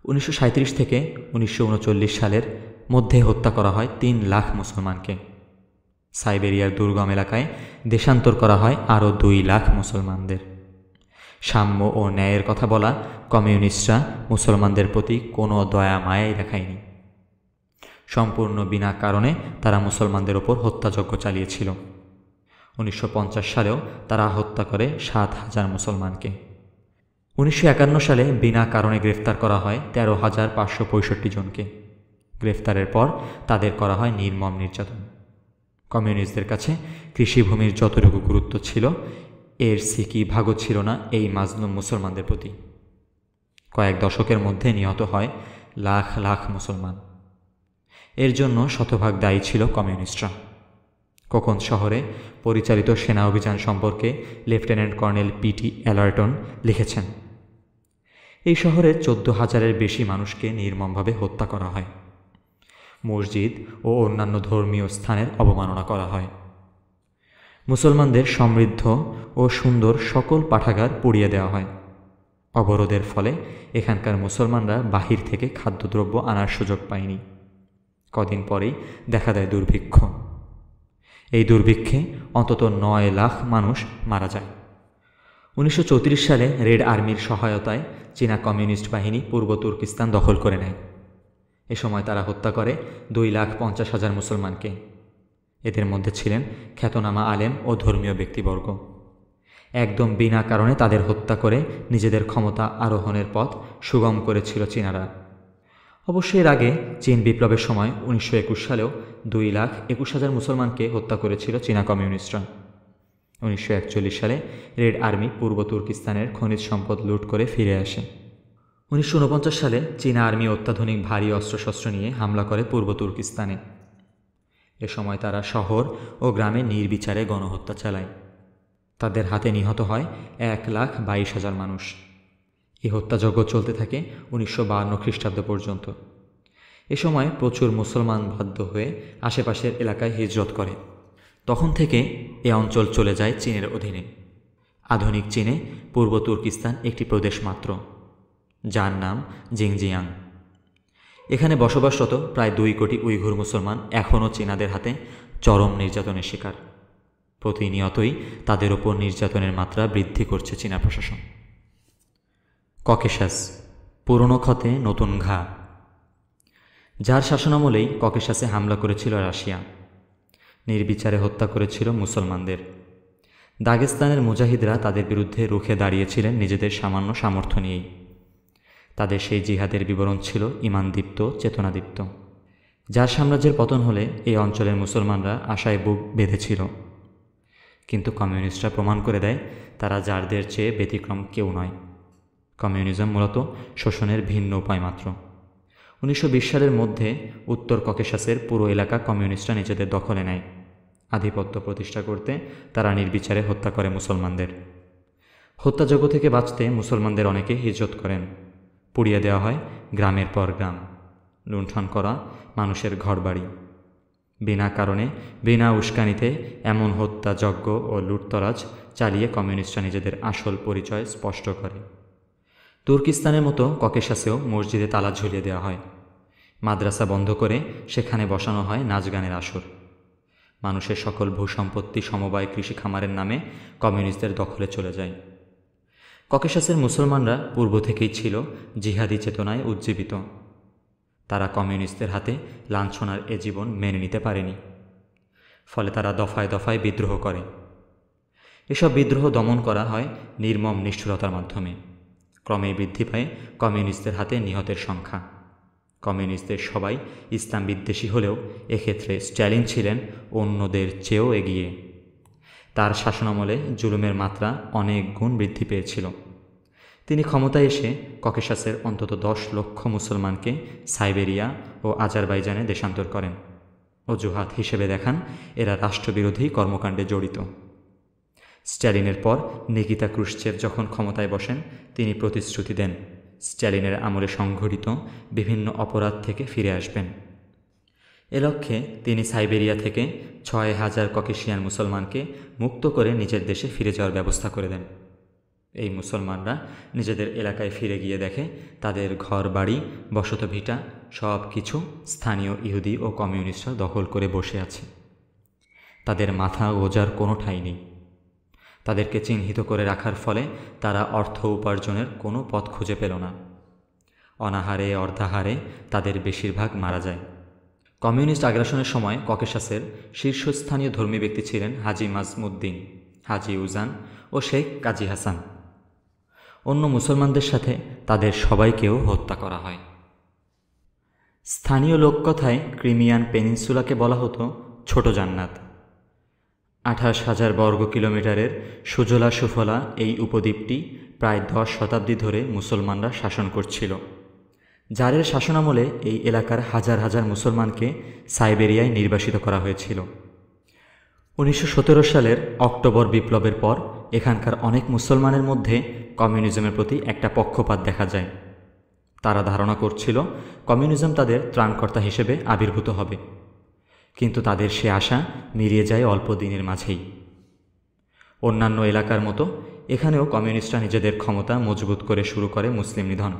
উনিশশো থেকে উনিশশো সালের মধ্যে হত্যা করা হয় তিন লাখ মুসলমানকে সাইবেরিয়ার দুর্গম এলাকায় দেশান্তর করা হয় আরও দুই লাখ মুসলমানদের সাম্য ও ন্যায়ের কথা বলা কমিউনিস্টরা মুসলমানদের প্রতি কোনো দয়া মায়াই দেখায়নি সম্পূর্ণ বিনা কারণে তারা মুসলমানদের ওপর হত্যাযজ্ঞ চালিয়েছিল উনিশশো সালেও তারা হত্যা করে সাত হাজার মুসলমানকে উনিশশো সালে বিনা কারণে গ্রেফতার করা হয় তেরো হাজার পাঁচশো পঁয়ষট্টি জনকে গ্রেফতারের পর তাদের করা হয় নির্মম নির্যাতন কমিউনিস্টদের কাছে কৃষিভূমির যতটুকু গুরুত্ব ছিল এর সিকি ভাগও ছিল না এই মাজনুম মুসলমানদের প্রতি কয়েক দশকের মধ্যে নিহত হয় লাখ লাখ মুসলমান এর জন্য শতভাগ দায়ী ছিল কমিউনিস্টরা কোকন শহরে পরিচালিত সেনা অভিযান সম্পর্কে লেফটেন্যান্ট কর্নেল পিটি অ্যালার্টন লিখেছেন এই শহরে চোদ্দ হাজারের বেশি মানুষকে নির্মমভাবে হত্যা করা হয় মসজিদ ও অন্যান্য ধর্মীয় স্থানের অবমাননা করা হয় মুসলমানদের সমৃদ্ধ ও সুন্দর সকল পাঠাগার পুড়িয়ে দেওয়া হয় অবরোধের ফলে এখানকার মুসলমানরা বাহির থেকে খাদ্যদ্রব্য আনার সুযোগ পায়নি কদিন পরেই দেখা দেয় দুর্ভিক্ষ এই দুর্ভিক্ষে অন্তত নয় লাখ মানুষ মারা যায় উনিশশো সালে রেড আর্মির সহায়তায় চীনা কমিউনিস্ট বাহিনী পূর্ব তুর্কিস্তান দখল করে নেয় এ সময় তারা হত্যা করে দুই লাখ পঞ্চাশ হাজার মুসলমানকে এদের মধ্যে ছিলেন খ্যাতনামা আলেম ও ধর্মীয় ব্যক্তিবর্গ একদম বিনা কারণে তাদের হত্যা করে নিজেদের ক্ষমতা আরোহণের পথ সুগম করেছিল চীনারা অবশ্য এর আগে চীন বিপ্লবের সময় উনিশশো একুশ সালেও দুই লাখ একুশ হাজার মুসলমানকে হত্যা করেছিল চীনা কমিউনিস্টরা উনিশশো একচল্লিশ সালে রেড আর্মি পূর্ব তুর্কিস্তানের খনিজ সম্পদ লুট করে ফিরে আসে উনিশশো উনপঞ্চাশ সালে চীনা আর্মি অত্যাধুনিক ভারী অস্ত্রশস্ত্র নিয়ে হামলা করে পূর্ব তুর্কিস্তানে এ সময় তারা শহর ও গ্রামে নির্বিচারে গণহত্যা চালায় তাদের হাতে নিহত হয় এক লাখ বাইশ হাজার মানুষ এই হত্যাযজ্ঞ চলতে থাকে উনিশশো বাহান্ন খ্রিস্টাব্দ পর্যন্ত এ সময় প্রচুর মুসলমান বাধ্য হয়ে আশেপাশের এলাকায় হিজরত করে তখন থেকে এ অঞ্চল চলে যায় চীনের অধীনে আধুনিক চীনে পূর্ব তুর্কিস্তান একটি প্রদেশ মাত্র যার নাম জিংজিয়াং এখানে বসবাসরত প্রায় দুই কোটি উইঘুর মুসলমান এখনও চীনাদের হাতে চরম নির্যাতনের শিকার প্রতিনিয়তই তাদের ওপর নির্যাতনের মাত্রা বৃদ্ধি করছে চীনা প্রশাসন ককেশাস পুরনো ক্ষতে নতুন ঘা যার শাসনামলেই ককেশাসে হামলা করেছিল রাশিয়া নির্বিচারে হত্যা করেছিল মুসলমানদের দাগেস্তানের মুজাহিদরা তাদের বিরুদ্ধে রুখে দাঁড়িয়েছিলেন নিজেদের সামান্য সামর্থ্য নিয়েই তাদের সেই জিহাদের বিবরণ ছিল ইমানদীপ্ত চেতনাদীপ্ত যার সাম্রাজ্যের পতন হলে এই অঞ্চলের মুসলমানরা আশায় বুক বেঁধেছিল কিন্তু কমিউনিস্টরা প্রমাণ করে দেয় তারা যারদের চেয়ে ব্যতিক্রম কেউ নয় কমিউনিজম মূলত শোষণের ভিন্ন উপায় মাত্র উনিশশো সালের মধ্যে উত্তর ককেশাসের পুরো এলাকা কমিউনিস্টরা নিজেদের দখলে নেয় আধিপত্য প্রতিষ্ঠা করতে তারা নির্বিচারে হত্যা করে মুসলমানদের হত্যাযজ্ঞ থেকে বাঁচতে মুসলমানদের অনেকে হিজত করেন পুড়িয়ে দেওয়া হয় গ্রামের পর গ্রাম লুণ্ঠন করা মানুষের ঘরবাড়ি বিনা কারণে বিনা উস্কানিতে এমন হত্যা যজ্ঞ ও লুটতরাজ চালিয়ে কমিউনিস্টরা নিজেদের আসল পরিচয় স্পষ্ট করে তুর্কিস্তানের মতো ককেশাসেও মসজিদে তালা ঝুলিয়ে দেওয়া হয় মাদ্রাসা বন্ধ করে সেখানে বসানো হয় নাচ গানের আসর মানুষের সকল ভূসম্পত্তি সমবায় কৃষি খামারের নামে কমিউনিস্টদের দখলে চলে যায় ককেশাসের মুসলমানরা পূর্ব থেকেই ছিল জিহাদি চেতনায় উজ্জীবিত তারা কমিউনিস্টদের হাতে লাঞ্ছনার এ জীবন মেনে নিতে পারেনি ফলে তারা দফায় দফায় বিদ্রোহ করে এসব বিদ্রোহ দমন করা হয় নির্মম নিষ্ঠুরতার মাধ্যমে ক্রমে বৃদ্ধি পায় কমিউনিস্টদের হাতে নিহতের সংখ্যা কমিউনিস্টদের সবাই ইসলাম বিদ্বেষী হলেও এক্ষেত্রে স্ট্যালিন ছিলেন অন্যদের চেয়েও এগিয়ে তার শাসনামলে জুলুমের মাত্রা অনেক গুণ বৃদ্ধি পেয়েছিল তিনি ক্ষমতায় এসে ককেশাসের অন্তত দশ লক্ষ মুসলমানকে সাইবেরিয়া ও আজারবাইজানে দেশান্তর করেন অজুহাত হিসেবে দেখান এরা রাষ্ট্রবিরোধী কর্মকাণ্ডে জড়িত স্ট্যালিনের পর নিকিতা ক্রুশ্চেভ যখন ক্ষমতায় বসেন তিনি প্রতিশ্রুতি দেন স্ট্যালিনের আমলে সংঘটিত বিভিন্ন অপরাধ থেকে ফিরে আসবেন এ লক্ষ্যে তিনি সাইবেরিয়া থেকে ছয় হাজার ককেশিয়ান মুসলমানকে মুক্ত করে নিজের দেশে ফিরে যাওয়ার ব্যবস্থা করে দেন এই মুসলমানরা নিজেদের এলাকায় ফিরে গিয়ে দেখে তাদের ঘর বাড়ি বসত ভিটা সব কিছু স্থানীয় ইহুদি ও কমিউনিস্টরা দখল করে বসে আছে তাদের মাথা ওজার কোনো ঠাঁই নেই তাদেরকে চিহ্নিত করে রাখার ফলে তারা অর্থ উপার্জনের কোনো পথ খুঁজে পেল না অনাহারে অর্ধাহারে তাদের বেশিরভাগ মারা যায় কমিউনিস্ট আগ্রাসনের সময় ককেশাসের শীর্ষস্থানীয় ধর্মী ব্যক্তি ছিলেন হাজি মাজমুদ্দিন হাজি উজান ও শেখ কাজী হাসান অন্য মুসলমানদের সাথে তাদের সবাইকেও হত্যা করা হয় স্থানীয় লোককথায় ক্রিমিয়ান পেনিনসুলাকে বলা হতো ছোট জান্নাত আঠাশ হাজার বর্গ কিলোমিটারের সুজলা সুফলা এই উপদ্বীপটি প্রায় দশ শতাব্দী ধরে মুসলমানরা শাসন করছিল জারের শাসনামলে এই এলাকার হাজার হাজার মুসলমানকে সাইবেরিয়ায় নির্বাসিত করা হয়েছিল উনিশশো সালের অক্টোবর বিপ্লবের পর এখানকার অনেক মুসলমানের মধ্যে কমিউনিজমের প্রতি একটা পক্ষপাত দেখা যায় তারা ধারণা করছিল কমিউনিজম তাদের ত্রাণকর্তা হিসেবে আবির্ভূত হবে কিন্তু তাদের সে আশা মিরিয়ে যায় অল্প দিনের মাঝেই অন্যান্য এলাকার মতো এখানেও কমিউনিস্টরা নিজেদের ক্ষমতা মজবুত করে শুরু করে মুসলিম নিধন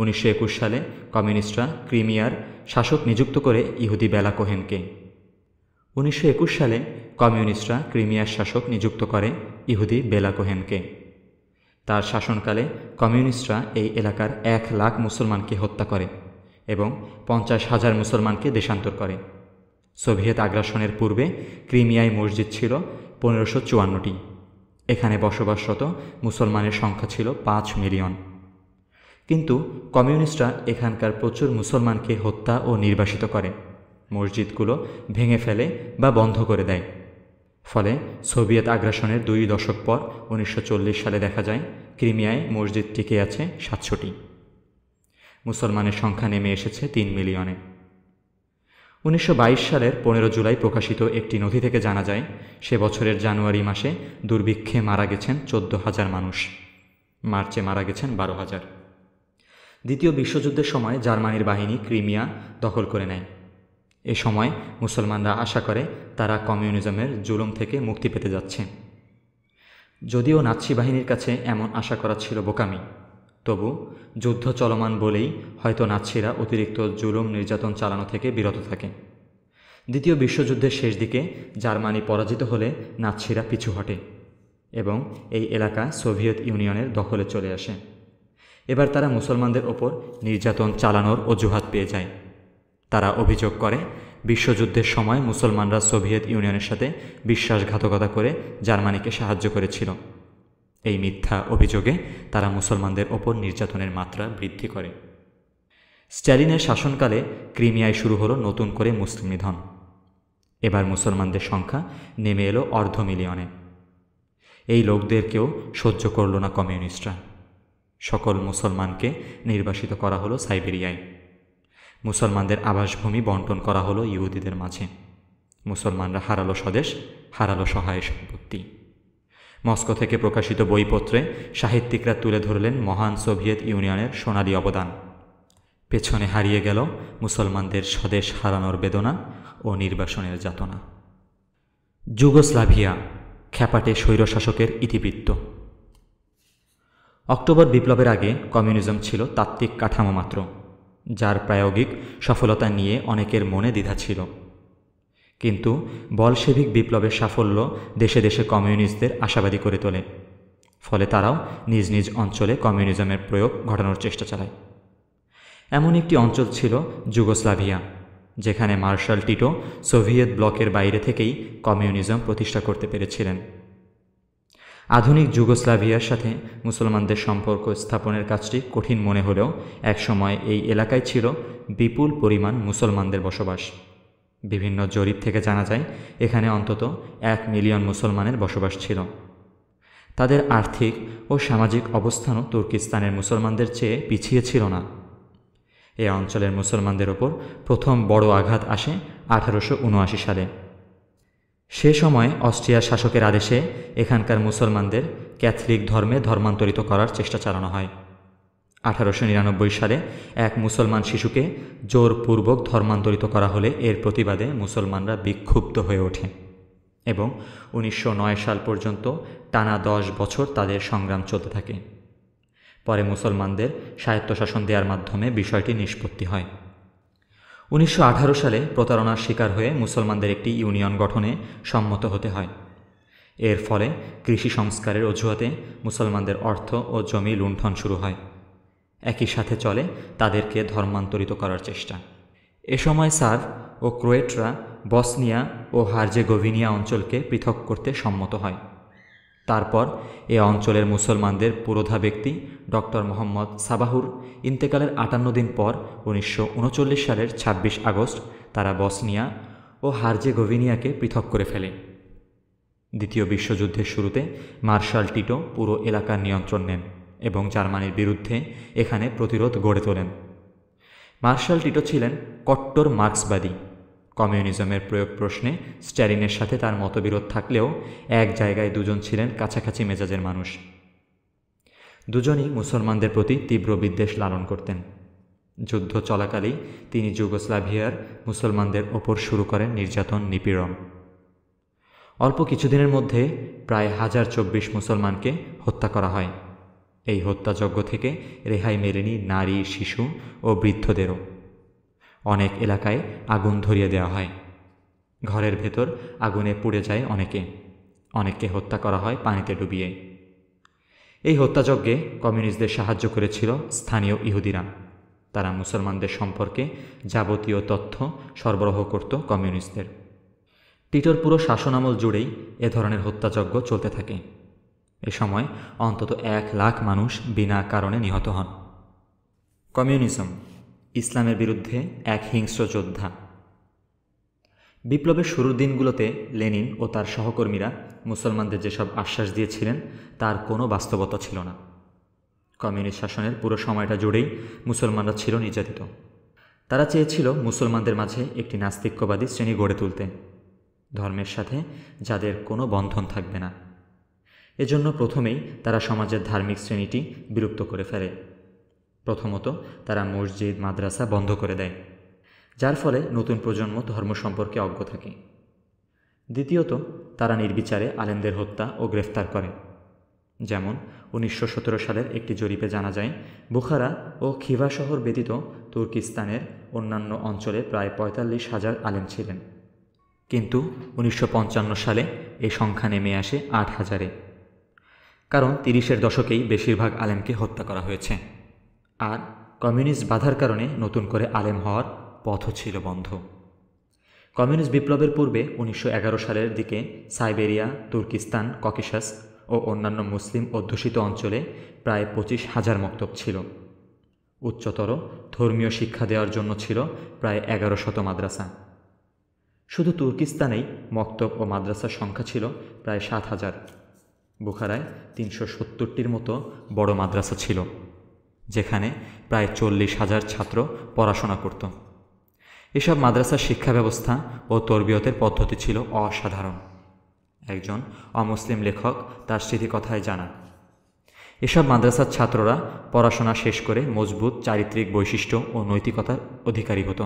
উনিশশো সালে কমিউনিস্টরা ক্রিমিয়ার শাসক নিযুক্ত করে ইহুদি বেলা কোহেনকে উনিশশো সালে কমিউনিস্টরা ক্রিমিয়ার শাসক নিযুক্ত করে ইহুদি বেলা কোহেনকে তার শাসনকালে কমিউনিস্টরা এই এলাকার এক লাখ মুসলমানকে হত্যা করে এবং পঞ্চাশ হাজার মুসলমানকে দেশান্তর করে সোভিয়েত আগ্রাসনের পূর্বে ক্রিমিয়ায় মসজিদ ছিল পনেরোশো চুয়ান্নটি এখানে বসবাসরত মুসলমানের সংখ্যা ছিল পাঁচ মিলিয়ন কিন্তু কমিউনিস্টরা এখানকার প্রচুর মুসলমানকে হত্যা ও নির্বাসিত করে মসজিদগুলো ভেঙে ফেলে বা বন্ধ করে দেয় ফলে সোভিয়েত আগ্রাসনের দুই দশক পর উনিশশো সালে দেখা যায় ক্রিমিয়ায় মসজিদ টিকে আছে সাতশোটি মুসলমানের সংখ্যা নেমে এসেছে তিন মিলিয়নে উনিশশো সালের পনেরো জুলাই প্রকাশিত একটি নথি থেকে জানা যায় সে বছরের জানুয়ারি মাসে দুর্ভিক্ষে মারা গেছেন চোদ্দ হাজার মানুষ মার্চে মারা গেছেন বারো হাজার দ্বিতীয় বিশ্বযুদ্ধের সময় জার্মানির বাহিনী ক্রিমিয়া দখল করে নেয় এ সময় মুসলমানরা আশা করে তারা কমিউনিজমের জুলুম থেকে মুক্তি পেতে যাচ্ছে যদিও নাৎসি বাহিনীর কাছে এমন আশা করা ছিল বোকামি তবু যুদ্ধ চলমান বলেই হয়তো নাচ্ছিরা অতিরিক্ত জুলুম নির্যাতন চালানো থেকে বিরত থাকে দ্বিতীয় বিশ্বযুদ্ধের শেষ দিকে জার্মানি পরাজিত হলে নাচ্ছিরা পিছু হটে এবং এই এলাকা সোভিয়েত ইউনিয়নের দখলে চলে আসে এবার তারা মুসলমানদের ওপর নির্যাতন চালানোর অজুহাত পেয়ে যায় তারা অভিযোগ করে বিশ্বযুদ্ধের সময় মুসলমানরা সোভিয়েত ইউনিয়নের সাথে বিশ্বাসঘাতকতা করে জার্মানিকে সাহায্য করেছিল এই মিথ্যা অভিযোগে তারা মুসলমানদের ওপর নির্যাতনের মাত্রা বৃদ্ধি করে স্ট্যালিনের শাসনকালে ক্রিমিয়ায় শুরু হলো নতুন করে মুসলিম নিধন এবার মুসলমানদের সংখ্যা নেমে এলো অর্ধ মিলিয়নে এই লোকদেরকেও সহ্য করল না কমিউনিস্টরা সকল মুসলমানকে নির্বাসিত করা হলো সাইবেরিয়ায় মুসলমানদের আবাসভূমি বন্টন করা হলো ইহুদিদের মাঝে মুসলমানরা হারালো স্বদেশ হারালো সহায় সম্পত্তি মস্কো থেকে প্রকাশিত বইপত্রে সাহিত্যিকরা তুলে ধরলেন মহান সোভিয়েত ইউনিয়নের সোনালি অবদান পেছনে হারিয়ে গেল মুসলমানদের স্বদেশ হারানোর বেদনা ও নির্বাসনের যাতনা যুগোস্লাভিয়া খ্যাপাটে স্বৈরশাসকের ইতিবৃত্ত অক্টোবর বিপ্লবের আগে কমিউনিজম ছিল তাত্ত্বিক কাঠামো মাত্র যার প্রায়োগিক সফলতা নিয়ে অনেকের মনে দ্বিধা ছিল কিন্তু বলশেভিক বিপ্লবের সাফল্য দেশে দেশে কমিউনিস্টদের আশাবাদী করে তোলে ফলে তারাও নিজ নিজ অঞ্চলে কমিউনিজমের প্রয়োগ ঘটানোর চেষ্টা চালায় এমন একটি অঞ্চল ছিল যুগোস্লাভিয়া যেখানে মার্শাল টিটো সোভিয়েত ব্লকের বাইরে থেকেই কমিউনিজম প্রতিষ্ঠা করতে পেরেছিলেন আধুনিক যুগোস্লাভিয়ার সাথে মুসলমানদের সম্পর্ক স্থাপনের কাজটি কঠিন মনে হলেও একসময় এই এলাকায় ছিল বিপুল পরিমাণ মুসলমানদের বসবাস বিভিন্ন জরিপ থেকে জানা যায় এখানে অন্তত এক মিলিয়ন মুসলমানের বসবাস ছিল তাদের আর্থিক ও সামাজিক অবস্থানও তুর্কিস্তানের মুসলমানদের চেয়ে পিছিয়ে ছিল না এ অঞ্চলের মুসলমানদের ওপর প্রথম বড় আঘাত আসে আঠারোশো সালে সে সময় অস্ট্রিয়ার শাসকের আদেশে এখানকার মুসলমানদের ক্যাথলিক ধর্মে ধর্মান্তরিত করার চেষ্টা চালানো হয় আঠারোশো নিরানব্বই সালে এক মুসলমান শিশুকে জোরপূর্বক ধর্মান্তরিত করা হলে এর প্রতিবাদে মুসলমানরা বিক্ষুব্ধ হয়ে ওঠে এবং উনিশশো সাল পর্যন্ত টানা দশ বছর তাদের সংগ্রাম চলতে থাকে পরে মুসলমানদের স্বায়ত্তশাসন দেওয়ার মাধ্যমে বিষয়টি নিষ্পত্তি হয় উনিশশো সালে প্রতারণার শিকার হয়ে মুসলমানদের একটি ইউনিয়ন গঠনে সম্মত হতে হয় এর ফলে কৃষি সংস্কারের অজুহাতে মুসলমানদের অর্থ ও জমি লুণ্ঠন শুরু হয় একই সাথে চলে তাদেরকে ধর্মান্তরিত করার চেষ্টা এ সময় সার্ভ ও ক্রোয়েটরা বসনিয়া ও হার্জেগোভিনিয়া অঞ্চলকে পৃথক করতে সম্মত হয় তারপর এ অঞ্চলের মুসলমানদের পুরোধা ব্যক্তি ডক্টর মোহাম্মদ সাবাহুর ইন্তেকালের আটান্ন দিন পর উনিশশো সালের ২৬ আগস্ট তারা বসনিয়া ও হার্জেগোভিনিয়াকে পৃথক করে ফেলে দ্বিতীয় বিশ্বযুদ্ধের শুরুতে মার্শাল টিটো পুরো এলাকার নিয়ন্ত্রণ নেন এবং জার্মানির বিরুদ্ধে এখানে প্রতিরোধ গড়ে তোলেন মার্শাল টিটো ছিলেন কট্টর মার্ক্সবাদী কমিউনিজমের প্রয়োগ প্রশ্নে স্ট্যালিনের সাথে তার মতবিরোধ থাকলেও এক জায়গায় দুজন ছিলেন কাছাকাছি মেজাজের মানুষ দুজনই মুসলমানদের প্রতি তীব্র বিদ্বেষ লালন করতেন যুদ্ধ চলাকালেই তিনি যুগোস্লাভিয়ার মুসলমানদের ওপর শুরু করেন নির্যাতন নিপীড়ন অল্প কিছুদিনের মধ্যে প্রায় হাজার চব্বিশ মুসলমানকে হত্যা করা হয় এই হত্যাযজ্ঞ থেকে রেহাই মেলেনি নারী শিশু ও বৃদ্ধদেরও অনেক এলাকায় আগুন ধরিয়ে দেওয়া হয় ঘরের ভেতর আগুনে পুড়ে যায় অনেকে অনেককে হত্যা করা হয় পানিতে ডুবিয়ে এই হত্যাযজ্ঞে কমিউনিস্টদের সাহায্য করেছিল স্থানীয় ইহুদিরা তারা মুসলমানদের সম্পর্কে যাবতীয় তথ্য সরবরাহ করত কমিউনিস্টদের টিটোর পুরো শাসনামল জুড়েই এ ধরনের হত্যাযজ্ঞ চলতে থাকে এ সময় অন্তত এক লাখ মানুষ বিনা কারণে নিহত হন কমিউনিজম ইসলামের বিরুদ্ধে এক হিংস্র যোদ্ধা বিপ্লবের শুরুর দিনগুলোতে লেনিন ও তার সহকর্মীরা মুসলমানদের যেসব আশ্বাস দিয়েছিলেন তার কোনো বাস্তবতা ছিল না কমিউনিস্ট শাসনের পুরো সময়টা জুড়েই মুসলমানরা ছিল নির্যাতিত তারা চেয়েছিল মুসলমানদের মাঝে একটি নাস্তিক্যবাদী শ্রেণী গড়ে তুলতে ধর্মের সাথে যাদের কোনো বন্ধন থাকবে না এজন্য প্রথমেই তারা সমাজের ধার্মিক শ্রেণীটি বিলুপ্ত করে ফেলে প্রথমত তারা মসজিদ মাদ্রাসা বন্ধ করে দেয় যার ফলে নতুন প্রজন্ম ধর্ম সম্পর্কে অজ্ঞ থাকে দ্বিতীয়ত তারা নির্বিচারে আলেমদের হত্যা ও গ্রেফতার করে যেমন উনিশশো সালের একটি জরিপে জানা যায় বুখারা ও খিভা শহর ব্যতীত তুর্কিস্তানের অন্যান্য অঞ্চলে প্রায় পঁয়তাল্লিশ হাজার আলেম ছিলেন কিন্তু উনিশশো সালে এই সংখ্যা নেমে আসে আট হাজারে কারণ তিরিশের দশকেই বেশিরভাগ আলেমকে হত্যা করা হয়েছে আর কমিউনিস্ট বাধার কারণে নতুন করে আলেম হওয়ার পথও ছিল বন্ধ কমিউনিস্ট বিপ্লবের পূর্বে উনিশশো সালের দিকে সাইবেরিয়া তুর্কিস্তান ককেশাস ও অন্যান্য মুসলিম অধ্যুষিত অঞ্চলে প্রায় পঁচিশ হাজার মক্তব ছিল উচ্চতর ধর্মীয় শিক্ষা দেওয়ার জন্য ছিল প্রায় এগারো শত মাদ্রাসা শুধু তুর্কিস্তানেই মক্তব ও মাদ্রাসার সংখ্যা ছিল প্রায় সাত হাজার বুখারায় তিনশো সত্তরটির মতো বড় মাদ্রাসা ছিল যেখানে প্রায় চল্লিশ হাজার ছাত্র পড়াশোনা করত এসব মাদ্রাসার শিক্ষা ব্যবস্থা ও তর্বিয়তের পদ্ধতি ছিল অসাধারণ একজন অমুসলিম লেখক তার স্মৃতিকথায় জানান এসব মাদ্রাসার ছাত্ররা পড়াশোনা শেষ করে মজবুত চারিত্রিক বৈশিষ্ট্য ও নৈতিকতার অধিকারী হতো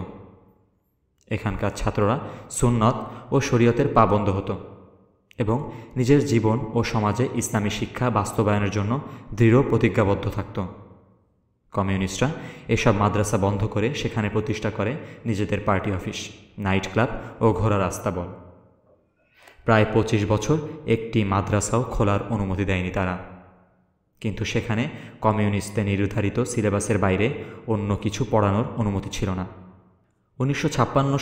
এখানকার ছাত্ররা সুন্নত ও শরীয়তের পাবন্ধ হতো এবং নিজের জীবন ও সমাজে ইসলামী শিক্ষা বাস্তবায়নের জন্য দৃঢ় প্রতিজ্ঞাবদ্ধ থাকত কমিউনিস্টরা এসব মাদ্রাসা বন্ধ করে সেখানে প্রতিষ্ঠা করে নিজেদের পার্টি অফিস নাইট ক্লাব ও ঘোরার রাস্তা বল প্রায় ২৫ বছর একটি মাদ্রাসাও খোলার অনুমতি দেয়নি তারা কিন্তু সেখানে কমিউনিস্টদের নির্ধারিত সিলেবাসের বাইরে অন্য কিছু পড়ানোর অনুমতি ছিল না উনিশশো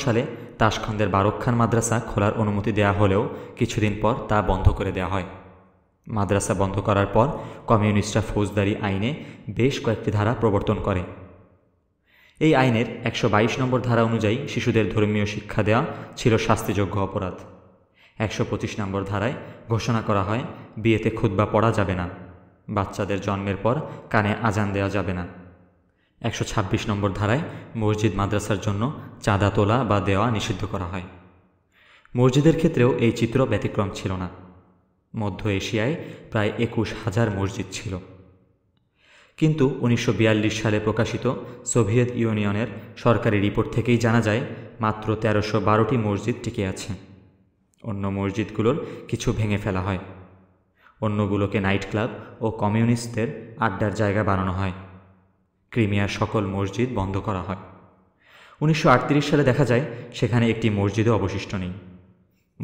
সালে তাসখন্দের বারক্ষান মাদ্রাসা খোলার অনুমতি দেয়া হলেও কিছুদিন পর তা বন্ধ করে দেয়া হয় মাদ্রাসা বন্ধ করার পর কমিউনিস্টরা ফৌজদারি আইনে বেশ কয়েকটি ধারা প্রবর্তন করে এই আইনের একশো নম্বর ধারা অনুযায়ী শিশুদের ধর্মীয় শিক্ষা দেওয়া ছিল শাস্তিযোগ্য অপরাধ একশো নম্বর ধারায় ঘোষণা করা হয় বিয়েতে খুদ্া পড়া যাবে না বাচ্চাদের জন্মের পর কানে আজান দেওয়া যাবে না একশো নম্বর ধারায় মসজিদ মাদ্রাসার জন্য চাঁদা তোলা বা দেওয়া নিষিদ্ধ করা হয় মসজিদের ক্ষেত্রেও এই চিত্র ব্যতিক্রম ছিল না মধ্য এশিয়ায় প্রায় একুশ হাজার মসজিদ ছিল কিন্তু উনিশশো সালে প্রকাশিত সোভিয়েত ইউনিয়নের সরকারি রিপোর্ট থেকেই জানা যায় মাত্র তেরোশো বারোটি মসজিদ টিকে আছে অন্য মসজিদগুলোর কিছু ভেঙে ফেলা হয় অন্যগুলোকে নাইট ক্লাব ও কমিউনিস্টদের আড্ডার জায়গা বানানো হয় ক্রিমিয়ার সকল মসজিদ বন্ধ করা হয় উনিশশো সালে দেখা যায় সেখানে একটি মসজিদও অবশিষ্ট নেই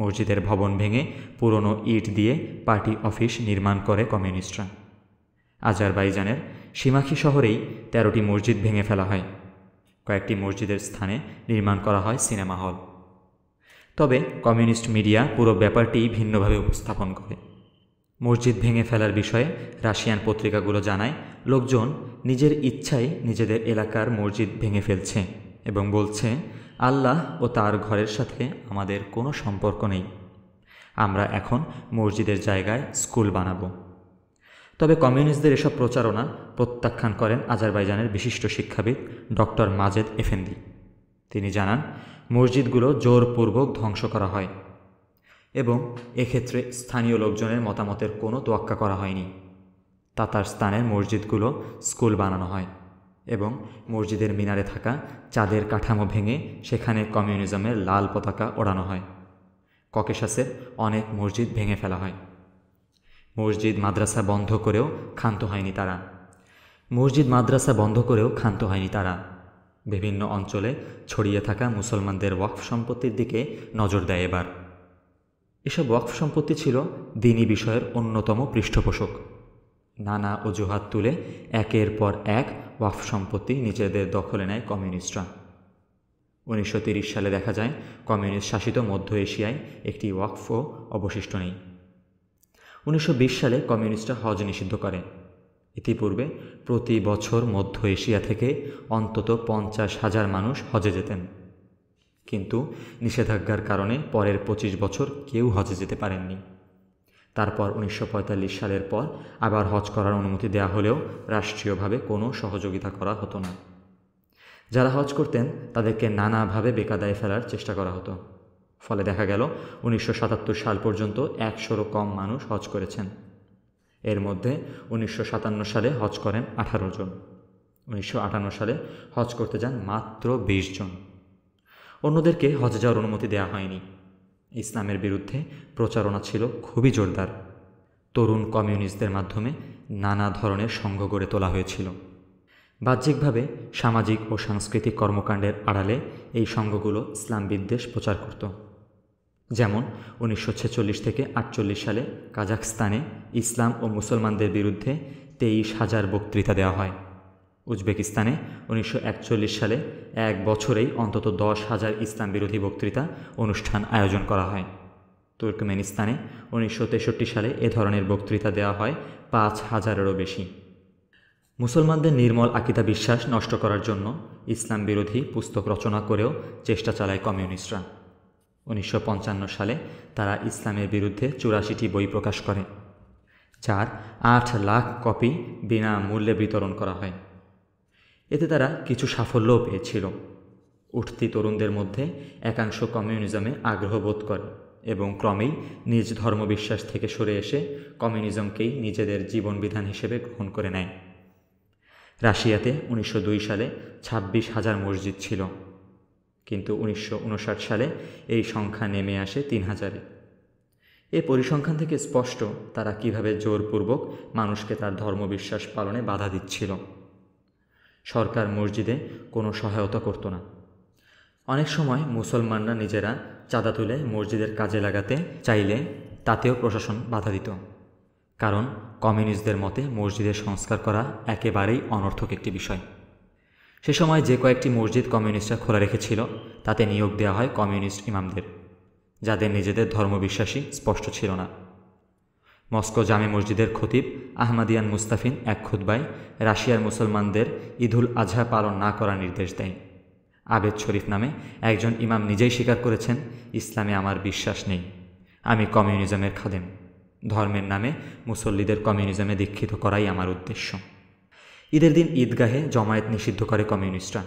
মসজিদের ভবন ভেঙে পুরনো ইট দিয়ে পার্টি অফিস নির্মাণ করে কমিউনিস্টরা আজারবাইজানের সীমাখী শহরেই তেরোটি মসজিদ ভেঙে ফেলা হয় কয়েকটি মসজিদের স্থানে নির্মাণ করা হয় সিনেমা হল তবে কমিউনিস্ট মিডিয়া পুরো ব্যাপারটি ভিন্নভাবে উপস্থাপন করে মসজিদ ভেঙে ফেলার বিষয়ে রাশিয়ান পত্রিকাগুলো জানায় লোকজন নিজের ইচ্ছায় নিজেদের এলাকার মসজিদ ভেঙে ফেলছে এবং বলছে আল্লাহ ও তার ঘরের সাথে আমাদের কোনো সম্পর্ক নেই আমরা এখন মসজিদের জায়গায় স্কুল বানাব তবে কমিউনিস্টদের এসব প্রচারণা প্রত্যাখ্যান করেন আজারবাইজানের বিশিষ্ট শিক্ষাবিদ ডক্টর মাজেদ এফেন্দি তিনি জানান মসজিদগুলো জোরপূর্বক ধ্বংস করা হয় এবং এক্ষেত্রে স্থানীয় লোকজনের মতামতের কোনো তোয়াক্কা করা হয়নি তাতার স্থানের মসজিদগুলো স্কুল বানানো হয় এবং মসজিদের মিনারে থাকা চাঁদের কাঠামো ভেঙে সেখানে কমিউনিজমের লাল পতাকা ওড়ানো হয় ককেশাসের অনেক মসজিদ ভেঙে ফেলা হয় মসজিদ মাদ্রাসা বন্ধ করেও ক্ষান্ত হয়নি তারা মসজিদ মাদ্রাসা বন্ধ করেও ক্ষান্ত হয়নি তারা বিভিন্ন অঞ্চলে ছড়িয়ে থাকা মুসলমানদের ওয়াক্ফ সম্পত্তির দিকে নজর দেয় এবার এসব ওয়াকফ সম্পত্তি ছিল দিনী বিষয়ের অন্যতম পৃষ্ঠপোষক নানা অজুহাত তুলে একের পর এক ওয়াকফ সম্পত্তি নিজেদের দখলে নেয় কমিউনিস্টরা উনিশশো সালে দেখা যায় কমিউনিস্ট শাসিত মধ্য এশিয়ায় একটি ওয়াকফও অবশিষ্ট নেই উনিশশো সালে কমিউনিস্টরা হজ নিষিদ্ধ করে ইতিপূর্বে প্রতি বছর মধ্য এশিয়া থেকে অন্তত পঞ্চাশ হাজার মানুষ হজে যেতেন কিন্তু নিষেধাজ্ঞার কারণে পরের ২৫ বছর কেউ হজে যেতে পারেননি তারপর উনিশশো সালের পর আবার হজ করার অনুমতি দেয়া হলেও রাষ্ট্রীয়ভাবে কোনো সহযোগিতা করা হতো না যারা হজ করতেন তাদেরকে নানাভাবে বেকাদায় ফেলার চেষ্টা করা হতো ফলে দেখা গেল উনিশশো সাল পর্যন্ত একশোরও কম মানুষ হজ করেছেন এর মধ্যে উনিশশো সালে হজ করেন আঠারো জন উনিশশো সালে হজ করতে যান মাত্র বিশ জন অন্যদেরকে হজে যাওয়ার অনুমতি দেওয়া হয়নি ইসলামের বিরুদ্ধে প্রচারণা ছিল খুবই জোরদার তরুণ কমিউনিস্টদের মাধ্যমে নানা ধরনের সংঘ গড়ে তোলা হয়েছিল বাহ্যিকভাবে সামাজিক ও সাংস্কৃতিক কর্মকাণ্ডের আড়ালে এই সংঘগুলো ইসলাম বিদ্বেষ প্রচার করত যেমন উনিশশো থেকে আটচল্লিশ সালে কাজাকস্তানে ইসলাম ও মুসলমানদের বিরুদ্ধে তেইশ হাজার বক্তৃতা দেওয়া হয় উজবেকিস্তানে উনিশশো সালে এক বছরেই অন্তত দশ হাজার ইসলাম বিরোধী বক্তৃতা অনুষ্ঠান আয়োজন করা হয় তুর্কমেনিস্তানে উনিশশো সালে এ ধরনের বক্তৃতা দেওয়া হয় পাঁচ হাজারেরও বেশি মুসলমানদের নির্মল আকিতা বিশ্বাস নষ্ট করার জন্য ইসলাম বিরোধী পুস্তক রচনা করেও চেষ্টা চালায় কমিউনিস্টরা উনিশশো সালে তারা ইসলামের বিরুদ্ধে চুরাশিটি বই প্রকাশ করে যার আট লাখ কপি বিনামূল্যে বিতরণ করা হয় এতে তারা কিছু সাফল্যও পেয়েছিল উঠতি তরুণদের মধ্যে একাংশ কমিউনিজমে আগ্রহ বোধ করে এবং ক্রমেই নিজ ধর্মবিশ্বাস থেকে সরে এসে কমিউনিজমকেই নিজেদের জীবনবিধান হিসেবে গ্রহণ করে নেয় রাশিয়াতে উনিশশো সালে ছাব্বিশ হাজার মসজিদ ছিল কিন্তু উনিশশো সালে এই সংখ্যা নেমে আসে তিন হাজারে এ পরিসংখ্যান থেকে স্পষ্ট তারা কিভাবে জোরপূর্বক মানুষকে তার ধর্মবিশ্বাস পালনে বাধা দিচ্ছিল সরকার মসজিদে কোনো সহায়তা করত না অনেক সময় মুসলমানরা নিজেরা চাঁদা তুলে মসজিদের কাজে লাগাতে চাইলে তাতেও প্রশাসন বাধা দিত কারণ কমিউনিস্টদের মতে মসজিদের সংস্কার করা একেবারেই অনর্থক একটি বিষয় সে সময় যে কয়েকটি মসজিদ কমিউনিস্টরা খোলা রেখেছিল তাতে নিয়োগ দেওয়া হয় কমিউনিস্ট ইমামদের যাদের নিজেদের ধর্মবিশ্বাসী স্পষ্ট ছিল না মস্কো জামে মসজিদের খতিব আহমাদিয়ান মুস্তাফিন এক খুদ্বায় রাশিয়ার মুসলমানদের ঈদুল আজহা পালন না করার নির্দেশ দেয় আবেদ শরীফ নামে একজন ইমাম নিজেই স্বীকার করেছেন ইসলামে আমার বিশ্বাস নেই আমি কমিউনিজমের খাদেম ধর্মের নামে মুসল্লিদের কমিউনিজমে দীক্ষিত করাই আমার উদ্দেশ্য ঈদের দিন ঈদগাহে জমায়েত নিষিদ্ধ করে কমিউনিস্টরা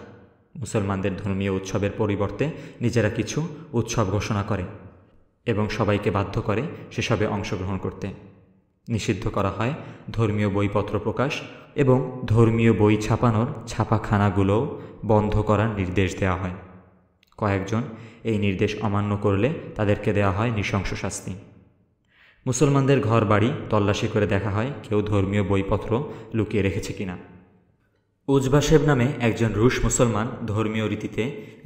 মুসলমানদের ধর্মীয় উৎসবের পরিবর্তে নিজেরা কিছু উৎসব ঘোষণা করে এবং সবাইকে বাধ্য করে সেসবে অংশগ্রহণ করতে নিষিদ্ধ করা হয় ধর্মীয় বইপত্র প্রকাশ এবং ধর্মীয় বই ছাপানোর ছাপাখানাগুলোও বন্ধ করার নির্দেশ দেওয়া হয় কয়েকজন এই নির্দেশ অমান্য করলে তাদেরকে দেওয়া হয় নৃশংস শাস্তি মুসলমানদের ঘর বাড়ি তল্লাশি করে দেখা হয় কেউ ধর্মীয় বইপত্র লুকিয়ে রেখেছে কিনা উজবাসেব নামে একজন রুশ মুসলমান ধর্মীয় রীতিতে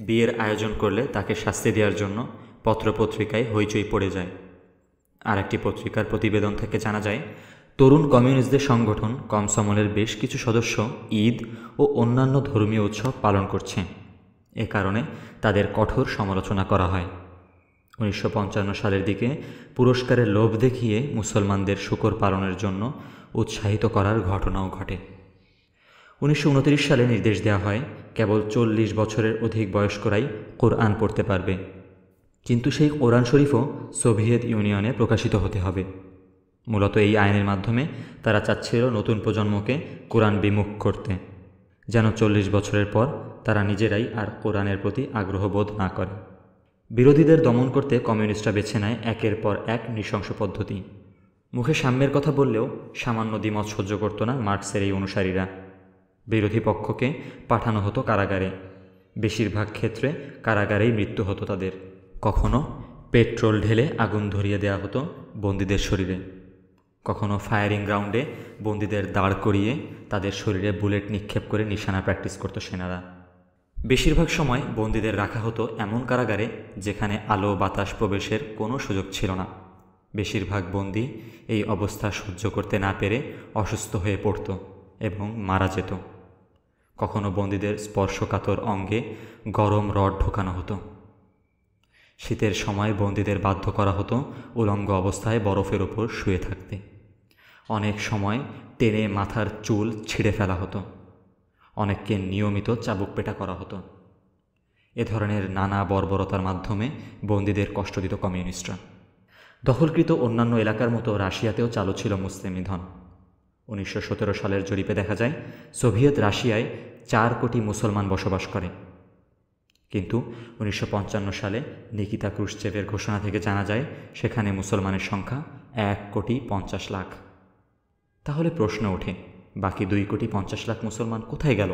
বিয়ের আয়োজন করলে তাকে শাস্তি দেওয়ার জন্য পত্রপত্রিকায় হইচই পড়ে যায় আরেকটি পত্রিকার প্রতিবেদন থেকে জানা যায় তরুণ কমিউনিস্টদের সংগঠন কমসমলের বেশ কিছু সদস্য ঈদ ও অন্যান্য ধর্মীয় উৎসব পালন করছে এ কারণে তাদের কঠোর সমালোচনা করা হয় উনিশশো সালের দিকে পুরস্কারের লোভ দেখিয়ে মুসলমানদের শুকর পালনের জন্য উৎসাহিত করার ঘটনাও ঘটে উনিশশো সালে নির্দেশ দেওয়া হয় কেবল চল্লিশ বছরের অধিক বয়স্করাই কোরআন পড়তে পারবে কিন্তু সেই কোরআন শরীফও সোভিয়েত ইউনিয়নে প্রকাশিত হতে হবে মূলত এই আইনের মাধ্যমে তারা চাচ্ছিল নতুন প্রজন্মকে কোরআন বিমুখ করতে যেন চল্লিশ বছরের পর তারা নিজেরাই আর কোরআনের প্রতি আগ্রহবোধ না করে বিরোধীদের দমন করতে কমিউনিস্টরা বেছে নেয় একের পর এক নৃশংস পদ্ধতি মুখে সাম্যের কথা বললেও সামান্য দ্বিমত সহ্য করত না মার্কসের এই অনুসারীরা বিরোধী পক্ষকে পাঠানো হতো কারাগারে বেশিরভাগ ক্ষেত্রে কারাগারেই মৃত্যু হতো তাদের কখনো পেট্রোল ঢেলে আগুন ধরিয়ে দেওয়া হতো বন্দীদের শরীরে কখনো ফায়ারিং গ্রাউন্ডে বন্দীদের দাঁড় করিয়ে তাদের শরীরে বুলেট নিক্ষেপ করে নিশানা প্র্যাকটিস করত সেনারা বেশিরভাগ সময় বন্দীদের রাখা হতো এমন কারাগারে যেখানে আলো বাতাস প্রবেশের কোনো সুযোগ ছিল না বেশিরভাগ বন্দী এই অবস্থা সহ্য করতে না পেরে অসুস্থ হয়ে পড়ত এবং মারা যেত কখনো বন্দীদের স্পর্শকাতর অঙ্গে গরম রড ঢোকানো হতো শীতের সময় বন্দীদের বাধ্য করা হতো উলঙ্গ অবস্থায় বরফের ওপর শুয়ে থাকতে অনেক সময় টেনে মাথার চুল ছিঁড়ে ফেলা হতো অনেককে নিয়মিত চাবুক পেটা করা হতো এ ধরনের নানা বর্বরতার মাধ্যমে বন্দীদের কষ্ট দিত কমিউনিস্টরা দখলকৃত অন্যান্য এলাকার মতো রাশিয়াতেও চালু ছিল মুসলিম ধন উনিশশো সালের জরিপে দেখা যায় সোভিয়েত রাশিয়ায় চার কোটি মুসলমান বসবাস করে কিন্তু উনিশশো সালে নিকিতা ক্রুশ্চেভের ঘোষণা থেকে জানা যায় সেখানে মুসলমানের সংখ্যা এক কোটি পঞ্চাশ লাখ তাহলে প্রশ্ন ওঠে বাকি দুই কোটি পঞ্চাশ লাখ মুসলমান কোথায় গেল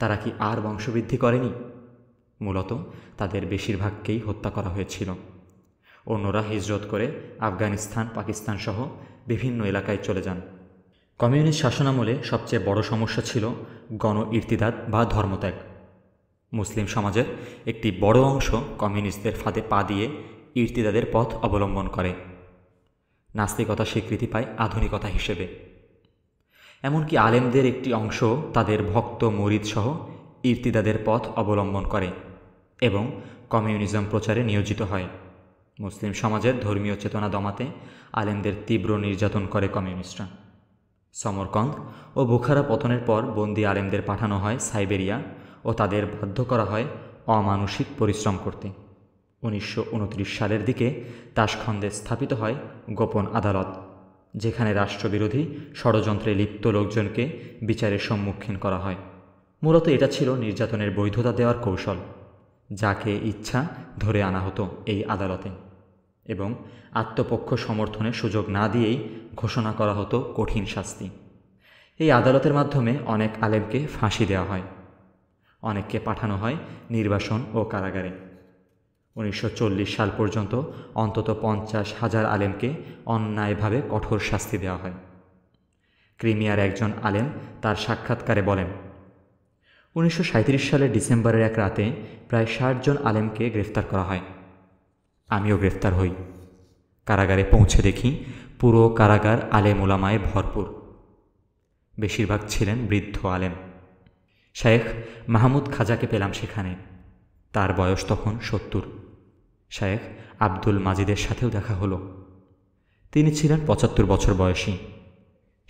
তারা কি আর বংশবৃদ্ধি করেনি মূলত তাদের বেশিরভাগকেই হত্যা করা হয়েছিল অন্যরা হিজরত করে আফগানিস্তান পাকিস্তান সহ বিভিন্ন এলাকায় চলে যান কমিউনিস্ট শাসনামলে সবচেয়ে বড় সমস্যা ছিল গণ ইর্তিদাদ বা ধর্মত্যাগ মুসলিম সমাজের একটি বড় অংশ কমিউনিস্টদের ফাঁদে পা দিয়ে ইর্তিদাদের পথ অবলম্বন করে নাস্তিকতা স্বীকৃতি পায় আধুনিকতা হিসেবে এমনকি আলেমদের একটি অংশ তাদের ভক্ত মরিদসহ ইর্তিদাদের পথ অবলম্বন করে এবং কমিউনিজম প্রচারে নিয়োজিত হয় মুসলিম সমাজের ধর্মীয় চেতনা দমাতে আলেমদের তীব্র নির্যাতন করে কমিউনিস্টরা সমরকন্দ ও বুখারা পতনের পর বন্দি আলেমদের পাঠানো হয় সাইবেরিয়া ও তাদের বাধ্য করা হয় অমানসিক পরিশ্রম করতে উনিশশো সালের দিকে তাসখন্দে স্থাপিত হয় গোপন আদালত যেখানে রাষ্ট্রবিরোধী ষড়যন্ত্রে লিপ্ত লোকজনকে বিচারের সম্মুখীন করা হয় মূলত এটা ছিল নির্যাতনের বৈধতা দেওয়ার কৌশল যাকে ইচ্ছা ধরে আনা হতো এই আদালতে এবং আত্মপক্ষ সমর্থনের সুযোগ না দিয়েই ঘোষণা করা হতো কঠিন শাস্তি এই আদালতের মাধ্যমে অনেক আলেমকে ফাঁসি দেওয়া হয় অনেককে পাঠানো হয় নির্বাসন ও কারাগারে উনিশশো সাল পর্যন্ত অন্তত পঞ্চাশ হাজার আলেমকে অন্যায়ভাবে কঠোর শাস্তি দেওয়া হয় ক্রিমিয়ার একজন আলেম তার সাক্ষাৎকারে বলেন উনিশশো সালের ডিসেম্বরের এক রাতে প্রায় ষাটজন আলেমকে গ্রেফতার করা হয় আমিও গ্রেফতার হই কারাগারে পৌঁছে দেখি পুরো কারাগার আলেম ওলামায় ভরপুর বেশিরভাগ ছিলেন বৃদ্ধ আলেম শেখ মাহমুদ খাজাকে পেলাম সেখানে তার বয়স তখন সত্তর শেখ আব্দুল মাজিদের সাথেও দেখা হলো তিনি ছিলেন পঁচাত্তর বছর বয়সী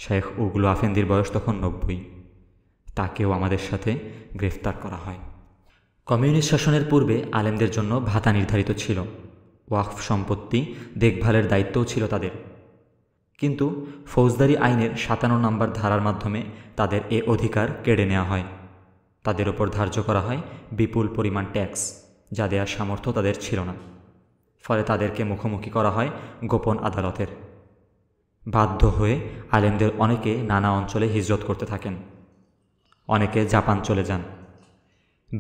শেখ উগলু আফেন্দির বয়স তখন নব্বই তাকেও আমাদের সাথে গ্রেফতার করা হয় কমিউনিস্ট শাসনের পূর্বে আলেমদের জন্য ভাতা নির্ধারিত ছিল ওয়াকফ সম্পত্তি দেখভালের দায়িত্বও ছিল তাদের কিন্তু ফৌজদারি আইনের সাতান্ন নম্বর ধারার মাধ্যমে তাদের এ অধিকার কেড়ে নেওয়া হয় তাদের ওপর ধার্য করা হয় বিপুল পরিমাণ ট্যাক্স যা দেওয়ার সামর্থ্য তাদের ছিল না ফলে তাদেরকে মুখোমুখি করা হয় গোপন আদালতের বাধ্য হয়ে আলেমদের অনেকে নানা অঞ্চলে হিজরত করতে থাকেন অনেকে জাপান চলে যান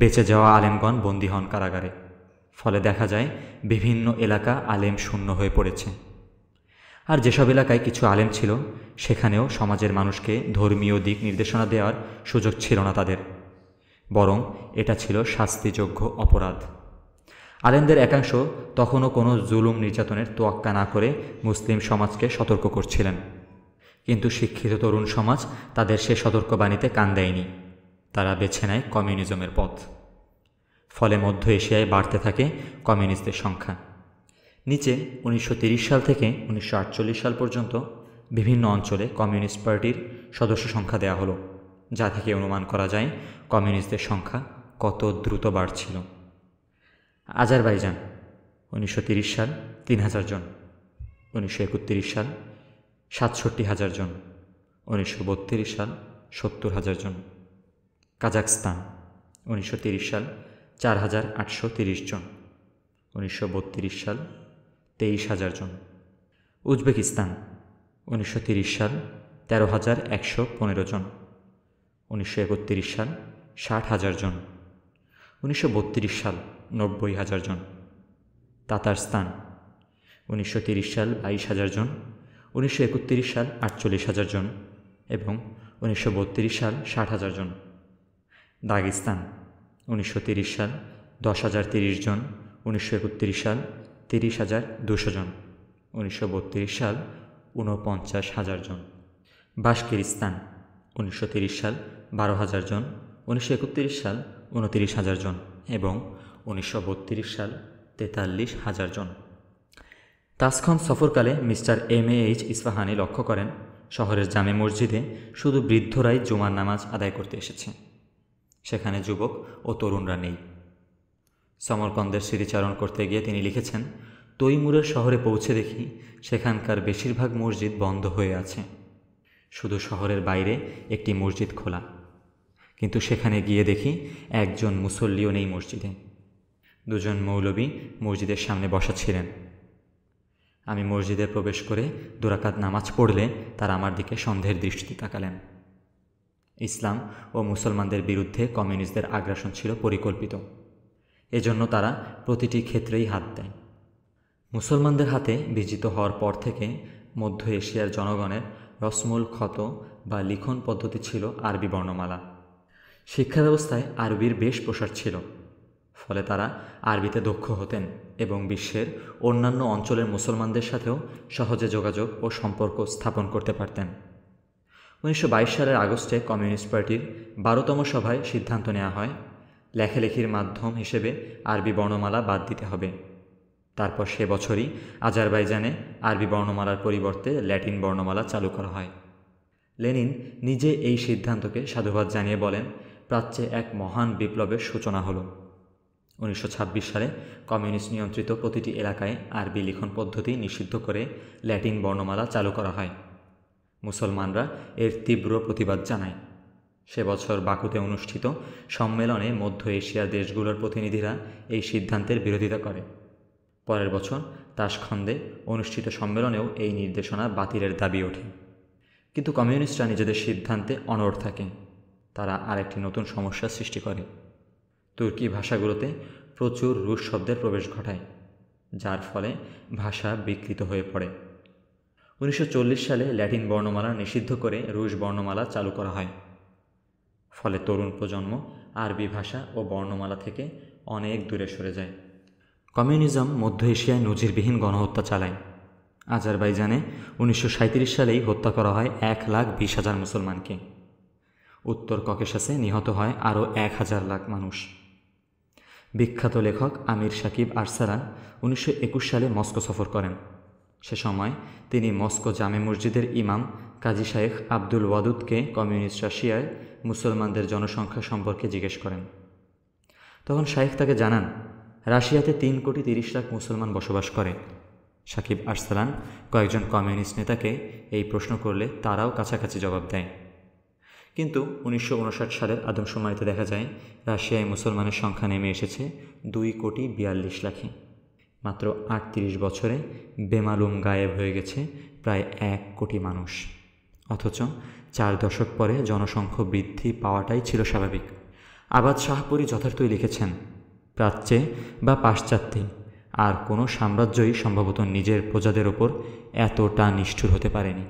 বেঁচে যাওয়া আলেমগণ বন্দী হন কারাগারে ফলে দেখা যায় বিভিন্ন এলাকা আলেম শূন্য হয়ে পড়েছে আর যেসব এলাকায় কিছু আলেম ছিল সেখানেও সমাজের মানুষকে ধর্মীয় দিক নির্দেশনা দেওয়ার সুযোগ ছিল না তাদের বরং এটা ছিল শাস্তিযোগ্য অপরাধ আলেমদের একাংশ তখনও কোনো জুলুম নির্যাতনের তোয়াক্কা না করে মুসলিম সমাজকে সতর্ক করছিলেন কিন্তু শিক্ষিত তরুণ সমাজ তাদের সে সতর্কবাণীতে কান দেয়নি তারা বেছে নেয় কমিউনিজমের পথ ফলে মধ্য এশিয়ায় বাড়তে থাকে কমিউনিস্টদের সংখ্যা নিচে উনিশশো সাল থেকে উনিশশো সাল পর্যন্ত বিভিন্ন অঞ্চলে কমিউনিস্ট পার্টির সদস্য সংখ্যা দেয়া হলো যা থেকে অনুমান করা যায় কমিউনিস্টদের সংখ্যা কত দ্রুত বাড়ছিল আজারবাইজান উনিশশো সাল তিন হাজার জন উনিশশো সাল সাতষট্টি হাজার জন উনিশশো সাল সত্তর হাজার জন কাজাকস্তান উনিশশো সাল চার হাজার আটশো তিরিশ জন উনিশশো সাল তেইশ হাজার জন উজবেকিস্তান উনিশশো সাল তেরো হাজার একশো পনেরো জন উনিশশো সাল ষাট হাজার জন উনিশশো সাল নব্বই হাজার জন তাতারস্তান উনিশশো সাল বাইশ হাজার জন উনিশশো সাল আটচল্লিশ হাজার জন এবং উনিশশো সাল ষাট হাজার জন দাগিস্তান উনিশশো সাল দশ হাজার তিরিশ জন উনিশশো সাল তিরিশ হাজার দুশো জন উনিশশো সাল ঊনপঞ্চাশ হাজার জন বাসকিরিস্তান উনিশশো সাল বারো হাজার জন উনিশশো একত্রিশ সাল উনতিরিশ হাজার জন এবং উনিশশো সাল তেতাল্লিশ হাজার জন তাসখন সফরকালে mister M A H Ispahani লক্ষ্য করেন শহরের জামে মসজিদে শুধু বৃদ্ধরাই জুমার নামাজ আদায় করতে এসেছে সেখানে যুবক ও তরুণরা নেই সমরকন্দের স্মৃতিচারণ করতে গিয়ে তিনি লিখেছেন তৈমুরের শহরে পৌঁছে দেখি সেখানকার বেশিরভাগ মসজিদ বন্ধ হয়ে আছে শুধু শহরের বাইরে একটি মসজিদ খোলা কিন্তু সেখানে গিয়ে দেখি একজন মুসল্লিও নেই মসজিদে দুজন মৌলবী মসজিদের সামনে বসা ছিলেন আমি মসজিদে প্রবেশ করে দুরাকাত নামাজ পড়লে তারা আমার দিকে সন্দেহের দৃষ্টি তাকালেন ইসলাম ও মুসলমানদের বিরুদ্ধে কমিউনিস্টদের আগ্রাসন ছিল পরিকল্পিত এজন্য তারা প্রতিটি ক্ষেত্রেই হাত দেয় মুসলমানদের হাতে বিজিত হওয়ার পর থেকে মধ্য এশিয়ার জনগণের রসমুল ক্ষত বা লিখন পদ্ধতি ছিল আরবি বর্ণমালা শিক্ষা ব্যবস্থায় আরবির বেশ প্রসার ছিল ফলে তারা আরবিতে দক্ষ হতেন এবং বিশ্বের অন্যান্য অঞ্চলের মুসলমানদের সাথেও সহজে যোগাযোগ ও সম্পর্ক স্থাপন করতে পারতেন উনিশশো সালের আগস্টে কমিউনিস্ট পার্টির বারোতম সভায় সিদ্ধান্ত নেওয়া হয় লেখালেখির মাধ্যম হিসেবে আরবি বর্ণমালা বাদ দিতে হবে তারপর সে বছরই আজারবাইজানে আরবি বর্ণমালার পরিবর্তে ল্যাটিন বর্ণমালা চালু করা হয় লেনিন নিজে এই সিদ্ধান্তকে সাধুবাদ জানিয়ে বলেন প্রাচ্যে এক মহান বিপ্লবের সূচনা হলো উনিশশো সালে কমিউনিস্ট নিয়ন্ত্রিত প্রতিটি এলাকায় আরবি লিখন পদ্ধতি নিষিদ্ধ করে ল্যাটিন বর্ণমালা চালু করা হয় মুসলমানরা এর তীব্র প্রতিবাদ জানায় সে বছর বাকুতে অনুষ্ঠিত সম্মেলনে মধ্য এশিয়ার দেশগুলোর প্রতিনিধিরা এই সিদ্ধান্তের বিরোধিতা করে পরের বছর তাসখন্দে অনুষ্ঠিত সম্মেলনেও এই নির্দেশনা বাতিলের দাবি ওঠে কিন্তু কমিউনিস্টরা নিজেদের সিদ্ধান্তে অনড় থাকে তারা আরেকটি নতুন সমস্যা সৃষ্টি করে তুর্কি ভাষাগুলোতে প্রচুর রুশ শব্দের প্রবেশ ঘটায় যার ফলে ভাষা বিকৃত হয়ে পড়ে উনিশশো সালে ল্যাটিন বর্ণমালা নিষিদ্ধ করে রুশ বর্ণমালা চালু করা হয় ফলে তরুণ প্রজন্ম আরবি ভাষা ও বর্ণমালা থেকে অনেক দূরে সরে যায় কমিউনিজম মধ্য এশিয়ায় নজিরবিহীন গণহত্যা চালায় আজারবাইজানে উনিশশো সালেই হত্যা করা হয় এক লাখ বিশ হাজার মুসলমানকে উত্তর ককেশাসে নিহত হয় আরও এক হাজার লাখ মানুষ বিখ্যাত লেখক আমির সাকিব আরসালান উনিশশো সালে মস্কো সফর করেন সে সময় তিনি মস্কো জামে মসজিদের ইমাম কাজী শায়েখ আব্দুল ওয়াদুদকে কমিউনিস্ট রাশিয়ায় মুসলমানদের জনসংখ্যা সম্পর্কে জিজ্ঞেস করেন তখন শায়েখ তাকে জানান রাশিয়াতে তিন কোটি তিরিশ লাখ মুসলমান বসবাস করে সাকিব আরসালান কয়েকজন কমিউনিস্ট নেতাকে এই প্রশ্ন করলে তারাও কাছাকাছি জবাব দেয় কিন্তু উনিশশো সালের আদমশুমারিতে দেখা যায় রাশিয়ায় মুসলমানের সংখ্যা নেমে এসেছে দুই কোটি বিয়াল্লিশ লাখে মাত্র আটত্রিশ বছরে বেমালুম গায়েব হয়ে গেছে প্রায় এক কোটি মানুষ অথচ চার দশক পরে জনসংখ্যা বৃদ্ধি পাওয়াটাই ছিল স্বাভাবিক আবাদ শাহপুরি যথার্থই লিখেছেন প্রাচ্যে বা পাশ্চাত্যে আর কোনো সাম্রাজ্যই সম্ভবত নিজের প্রজাদের ওপর এতটা নিষ্ঠুর হতে পারেনি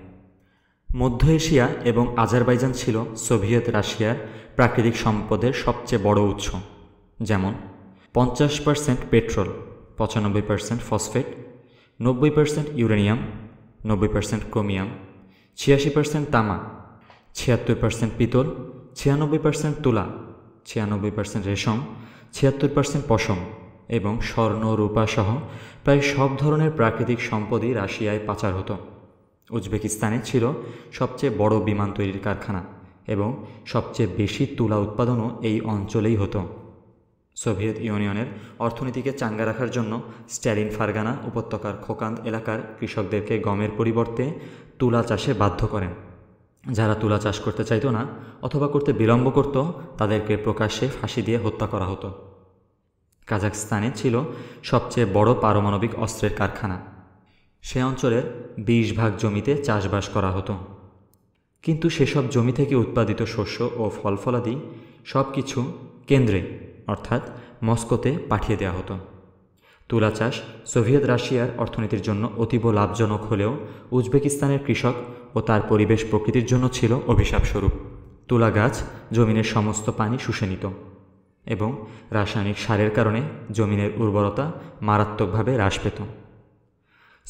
মধ্য এশিয়া এবং আজারবাইজান ছিল সোভিয়েত রাশিয়ার প্রাকৃতিক সম্পদের সবচেয়ে বড় উৎস যেমন পঞ্চাশ পার্সেন্ট পেট্রোল পঁচানব্বই পার্সেন্ট ফসফেট নব্বই পার্সেন্ট ইউরেনিয়াম নব্বই পার্সেন্ট ক্রোমিয়াম ছিয়াশি পার্সেন্ট তামা ছিয়াত্তর পার্সেন্ট পিতল ছিয়ানব্বই পার্সেন্ট তুলা ছিয়ানব্বই পার্সেন্ট রেশম ছিয়াত্তর পার্সেন্ট পশম এবং স্বর্ণ রূপাসহ প্রায় সব ধরনের প্রাকৃতিক সম্পদই রাশিয়ায় পাচার হতো উজবেকিস্তানে ছিল সবচেয়ে বড় বিমান তৈরির কারখানা এবং সবচেয়ে বেশি তুলা উৎপাদনও এই অঞ্চলেই হতো সোভিয়েত ইউনিয়নের অর্থনীতিকে চাঙ্গা রাখার জন্য স্ট্যালিন ফারগানা উপত্যকার খোকান্দ এলাকার কৃষকদেরকে গমের পরিবর্তে তুলা চাষে বাধ্য করেন যারা তুলা চাষ করতে চাইতো না অথবা করতে বিলম্ব করত তাদেরকে প্রকাশ্যে ফাঁসি দিয়ে হত্যা করা হতো কাজাকস্তানে ছিল সবচেয়ে বড় পারমাণবিক অস্ত্রের কারখানা সে অঞ্চলের বিশ ভাগ জমিতে চাষবাস করা হতো কিন্তু সেসব জমি থেকে উৎপাদিত শস্য ও ফলফলাদি সব কিছু কেন্দ্রে অর্থাৎ মস্কোতে পাঠিয়ে দেওয়া হতো তুলা চাষ সোভিয়েত রাশিয়ার অর্থনীতির জন্য অতীব লাভজনক হলেও উজবেকিস্তানের কৃষক ও তার পরিবেশ প্রকৃতির জন্য ছিল অভিশাপ স্বরূপ তুলা গাছ জমিনের সমস্ত পানি শুষে নিত এবং রাসায়নিক সারের কারণে জমিনের উর্বরতা মারাত্মকভাবে হ্রাস পেত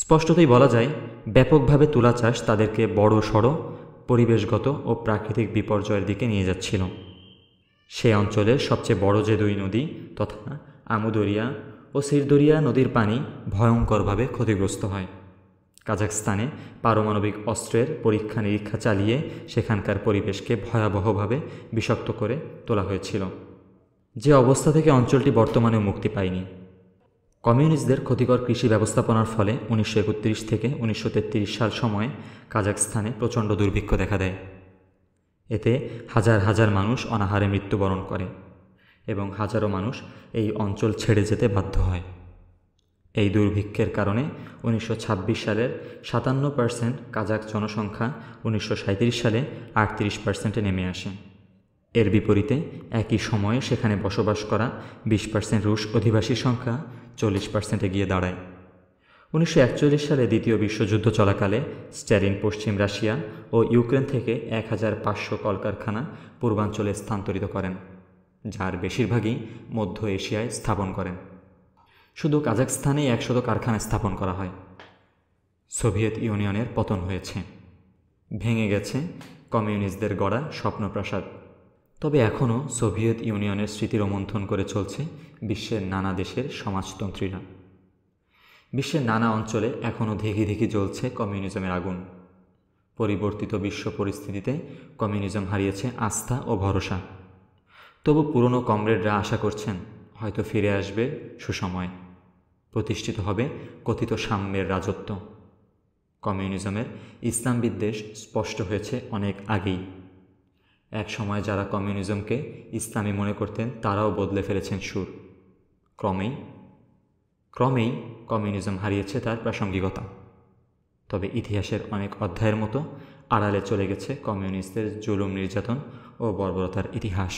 স্পষ্টতই বলা যায় ব্যাপকভাবে তুলা চাষ তাদেরকে বড় সড় পরিবেশগত ও প্রাকৃতিক বিপর্যয়ের দিকে নিয়ে যাচ্ছিল সে অঞ্চলের সবচেয়ে বড় যে দুই নদী তথা আমুদরিয়া ও সিরদরিয়া নদীর পানি ভয়ঙ্করভাবে ক্ষতিগ্রস্ত হয় কাজাকস্তানে পারমাণবিক অস্ত্রের পরীক্ষা নিরীক্ষা চালিয়ে সেখানকার পরিবেশকে ভয়াবহভাবে বিষাক্ত করে তোলা হয়েছিল যে অবস্থা থেকে অঞ্চলটি বর্তমানেও মুক্তি পায়নি কমিউনিস্টদের ক্ষতিকর কৃষি ব্যবস্থাপনার ফলে উনিশশো থেকে উনিশশো সাল সময়ে কাজাকস্তানে প্রচণ্ড দুর্ভিক্ষ দেখা দেয় এতে হাজার হাজার মানুষ অনাহারে মৃত্যুবরণ করে এবং হাজারো মানুষ এই অঞ্চল ছেড়ে যেতে বাধ্য হয় এই দুর্ভিক্ষের কারণে উনিশশো সালের সাতান্ন পার্সেন্ট কাজাক জনসংখ্যা উনিশশো সালে আটত্রিশ পার্সেন্টে নেমে আসে এর বিপরীতে একই সময়ে সেখানে বসবাস করা বিশ পার্সেন্ট রুশ অধিবাসীর সংখ্যা চল্লিশ পার্সেন্টে গিয়ে দাঁড়ায় উনিশশো সালে দ্বিতীয় বিশ্বযুদ্ধ চলাকালে স্ট্যালিন পশ্চিম রাশিয়া ও ইউক্রেন থেকে এক হাজার পাঁচশো কলকারখানা পূর্বাঞ্চলে স্থানান্তরিত করেন যার বেশিরভাগই মধ্য এশিয়ায় স্থাপন করেন শুধু কাজাকস্তানে একশত কারখানা স্থাপন করা হয় সোভিয়েত ইউনিয়নের পতন হয়েছে ভেঙে গেছে কমিউনিস্টদের গড়া স্বপ্নপ্রাসাদ তবে এখনও সোভিয়েত ইউনিয়নের স্মৃতি রোমন্থন করে চলছে বিশ্বের নানা দেশের সমাজতন্ত্রীরা বিশ্বের নানা অঞ্চলে এখনও ধেকে ধেকে জ্বলছে কমিউনিজমের আগুন পরিবর্তিত বিশ্ব পরিস্থিতিতে কমিউনিজম হারিয়েছে আস্থা ও ভরসা তবু পুরনো কমরেডরা আশা করছেন হয়তো ফিরে আসবে সুসময় প্রতিষ্ঠিত হবে কথিত সাম্যের রাজত্ব কমিউনিজমের ইসলাম বিদ্বেষ স্পষ্ট হয়েছে অনেক আগেই এক সময় যারা কমিউনিজমকে ইসলামী মনে করতেন তারাও বদলে ফেলেছেন সুর ক্রমেই ক্রমেই কমিউনিজম হারিয়েছে তার প্রাসঙ্গিকতা তবে ইতিহাসের অনেক অধ্যায়ের মতো আড়ালে চলে গেছে কমিউনিস্টদের জুলুম নির্যাতন ও বর্বরতার ইতিহাস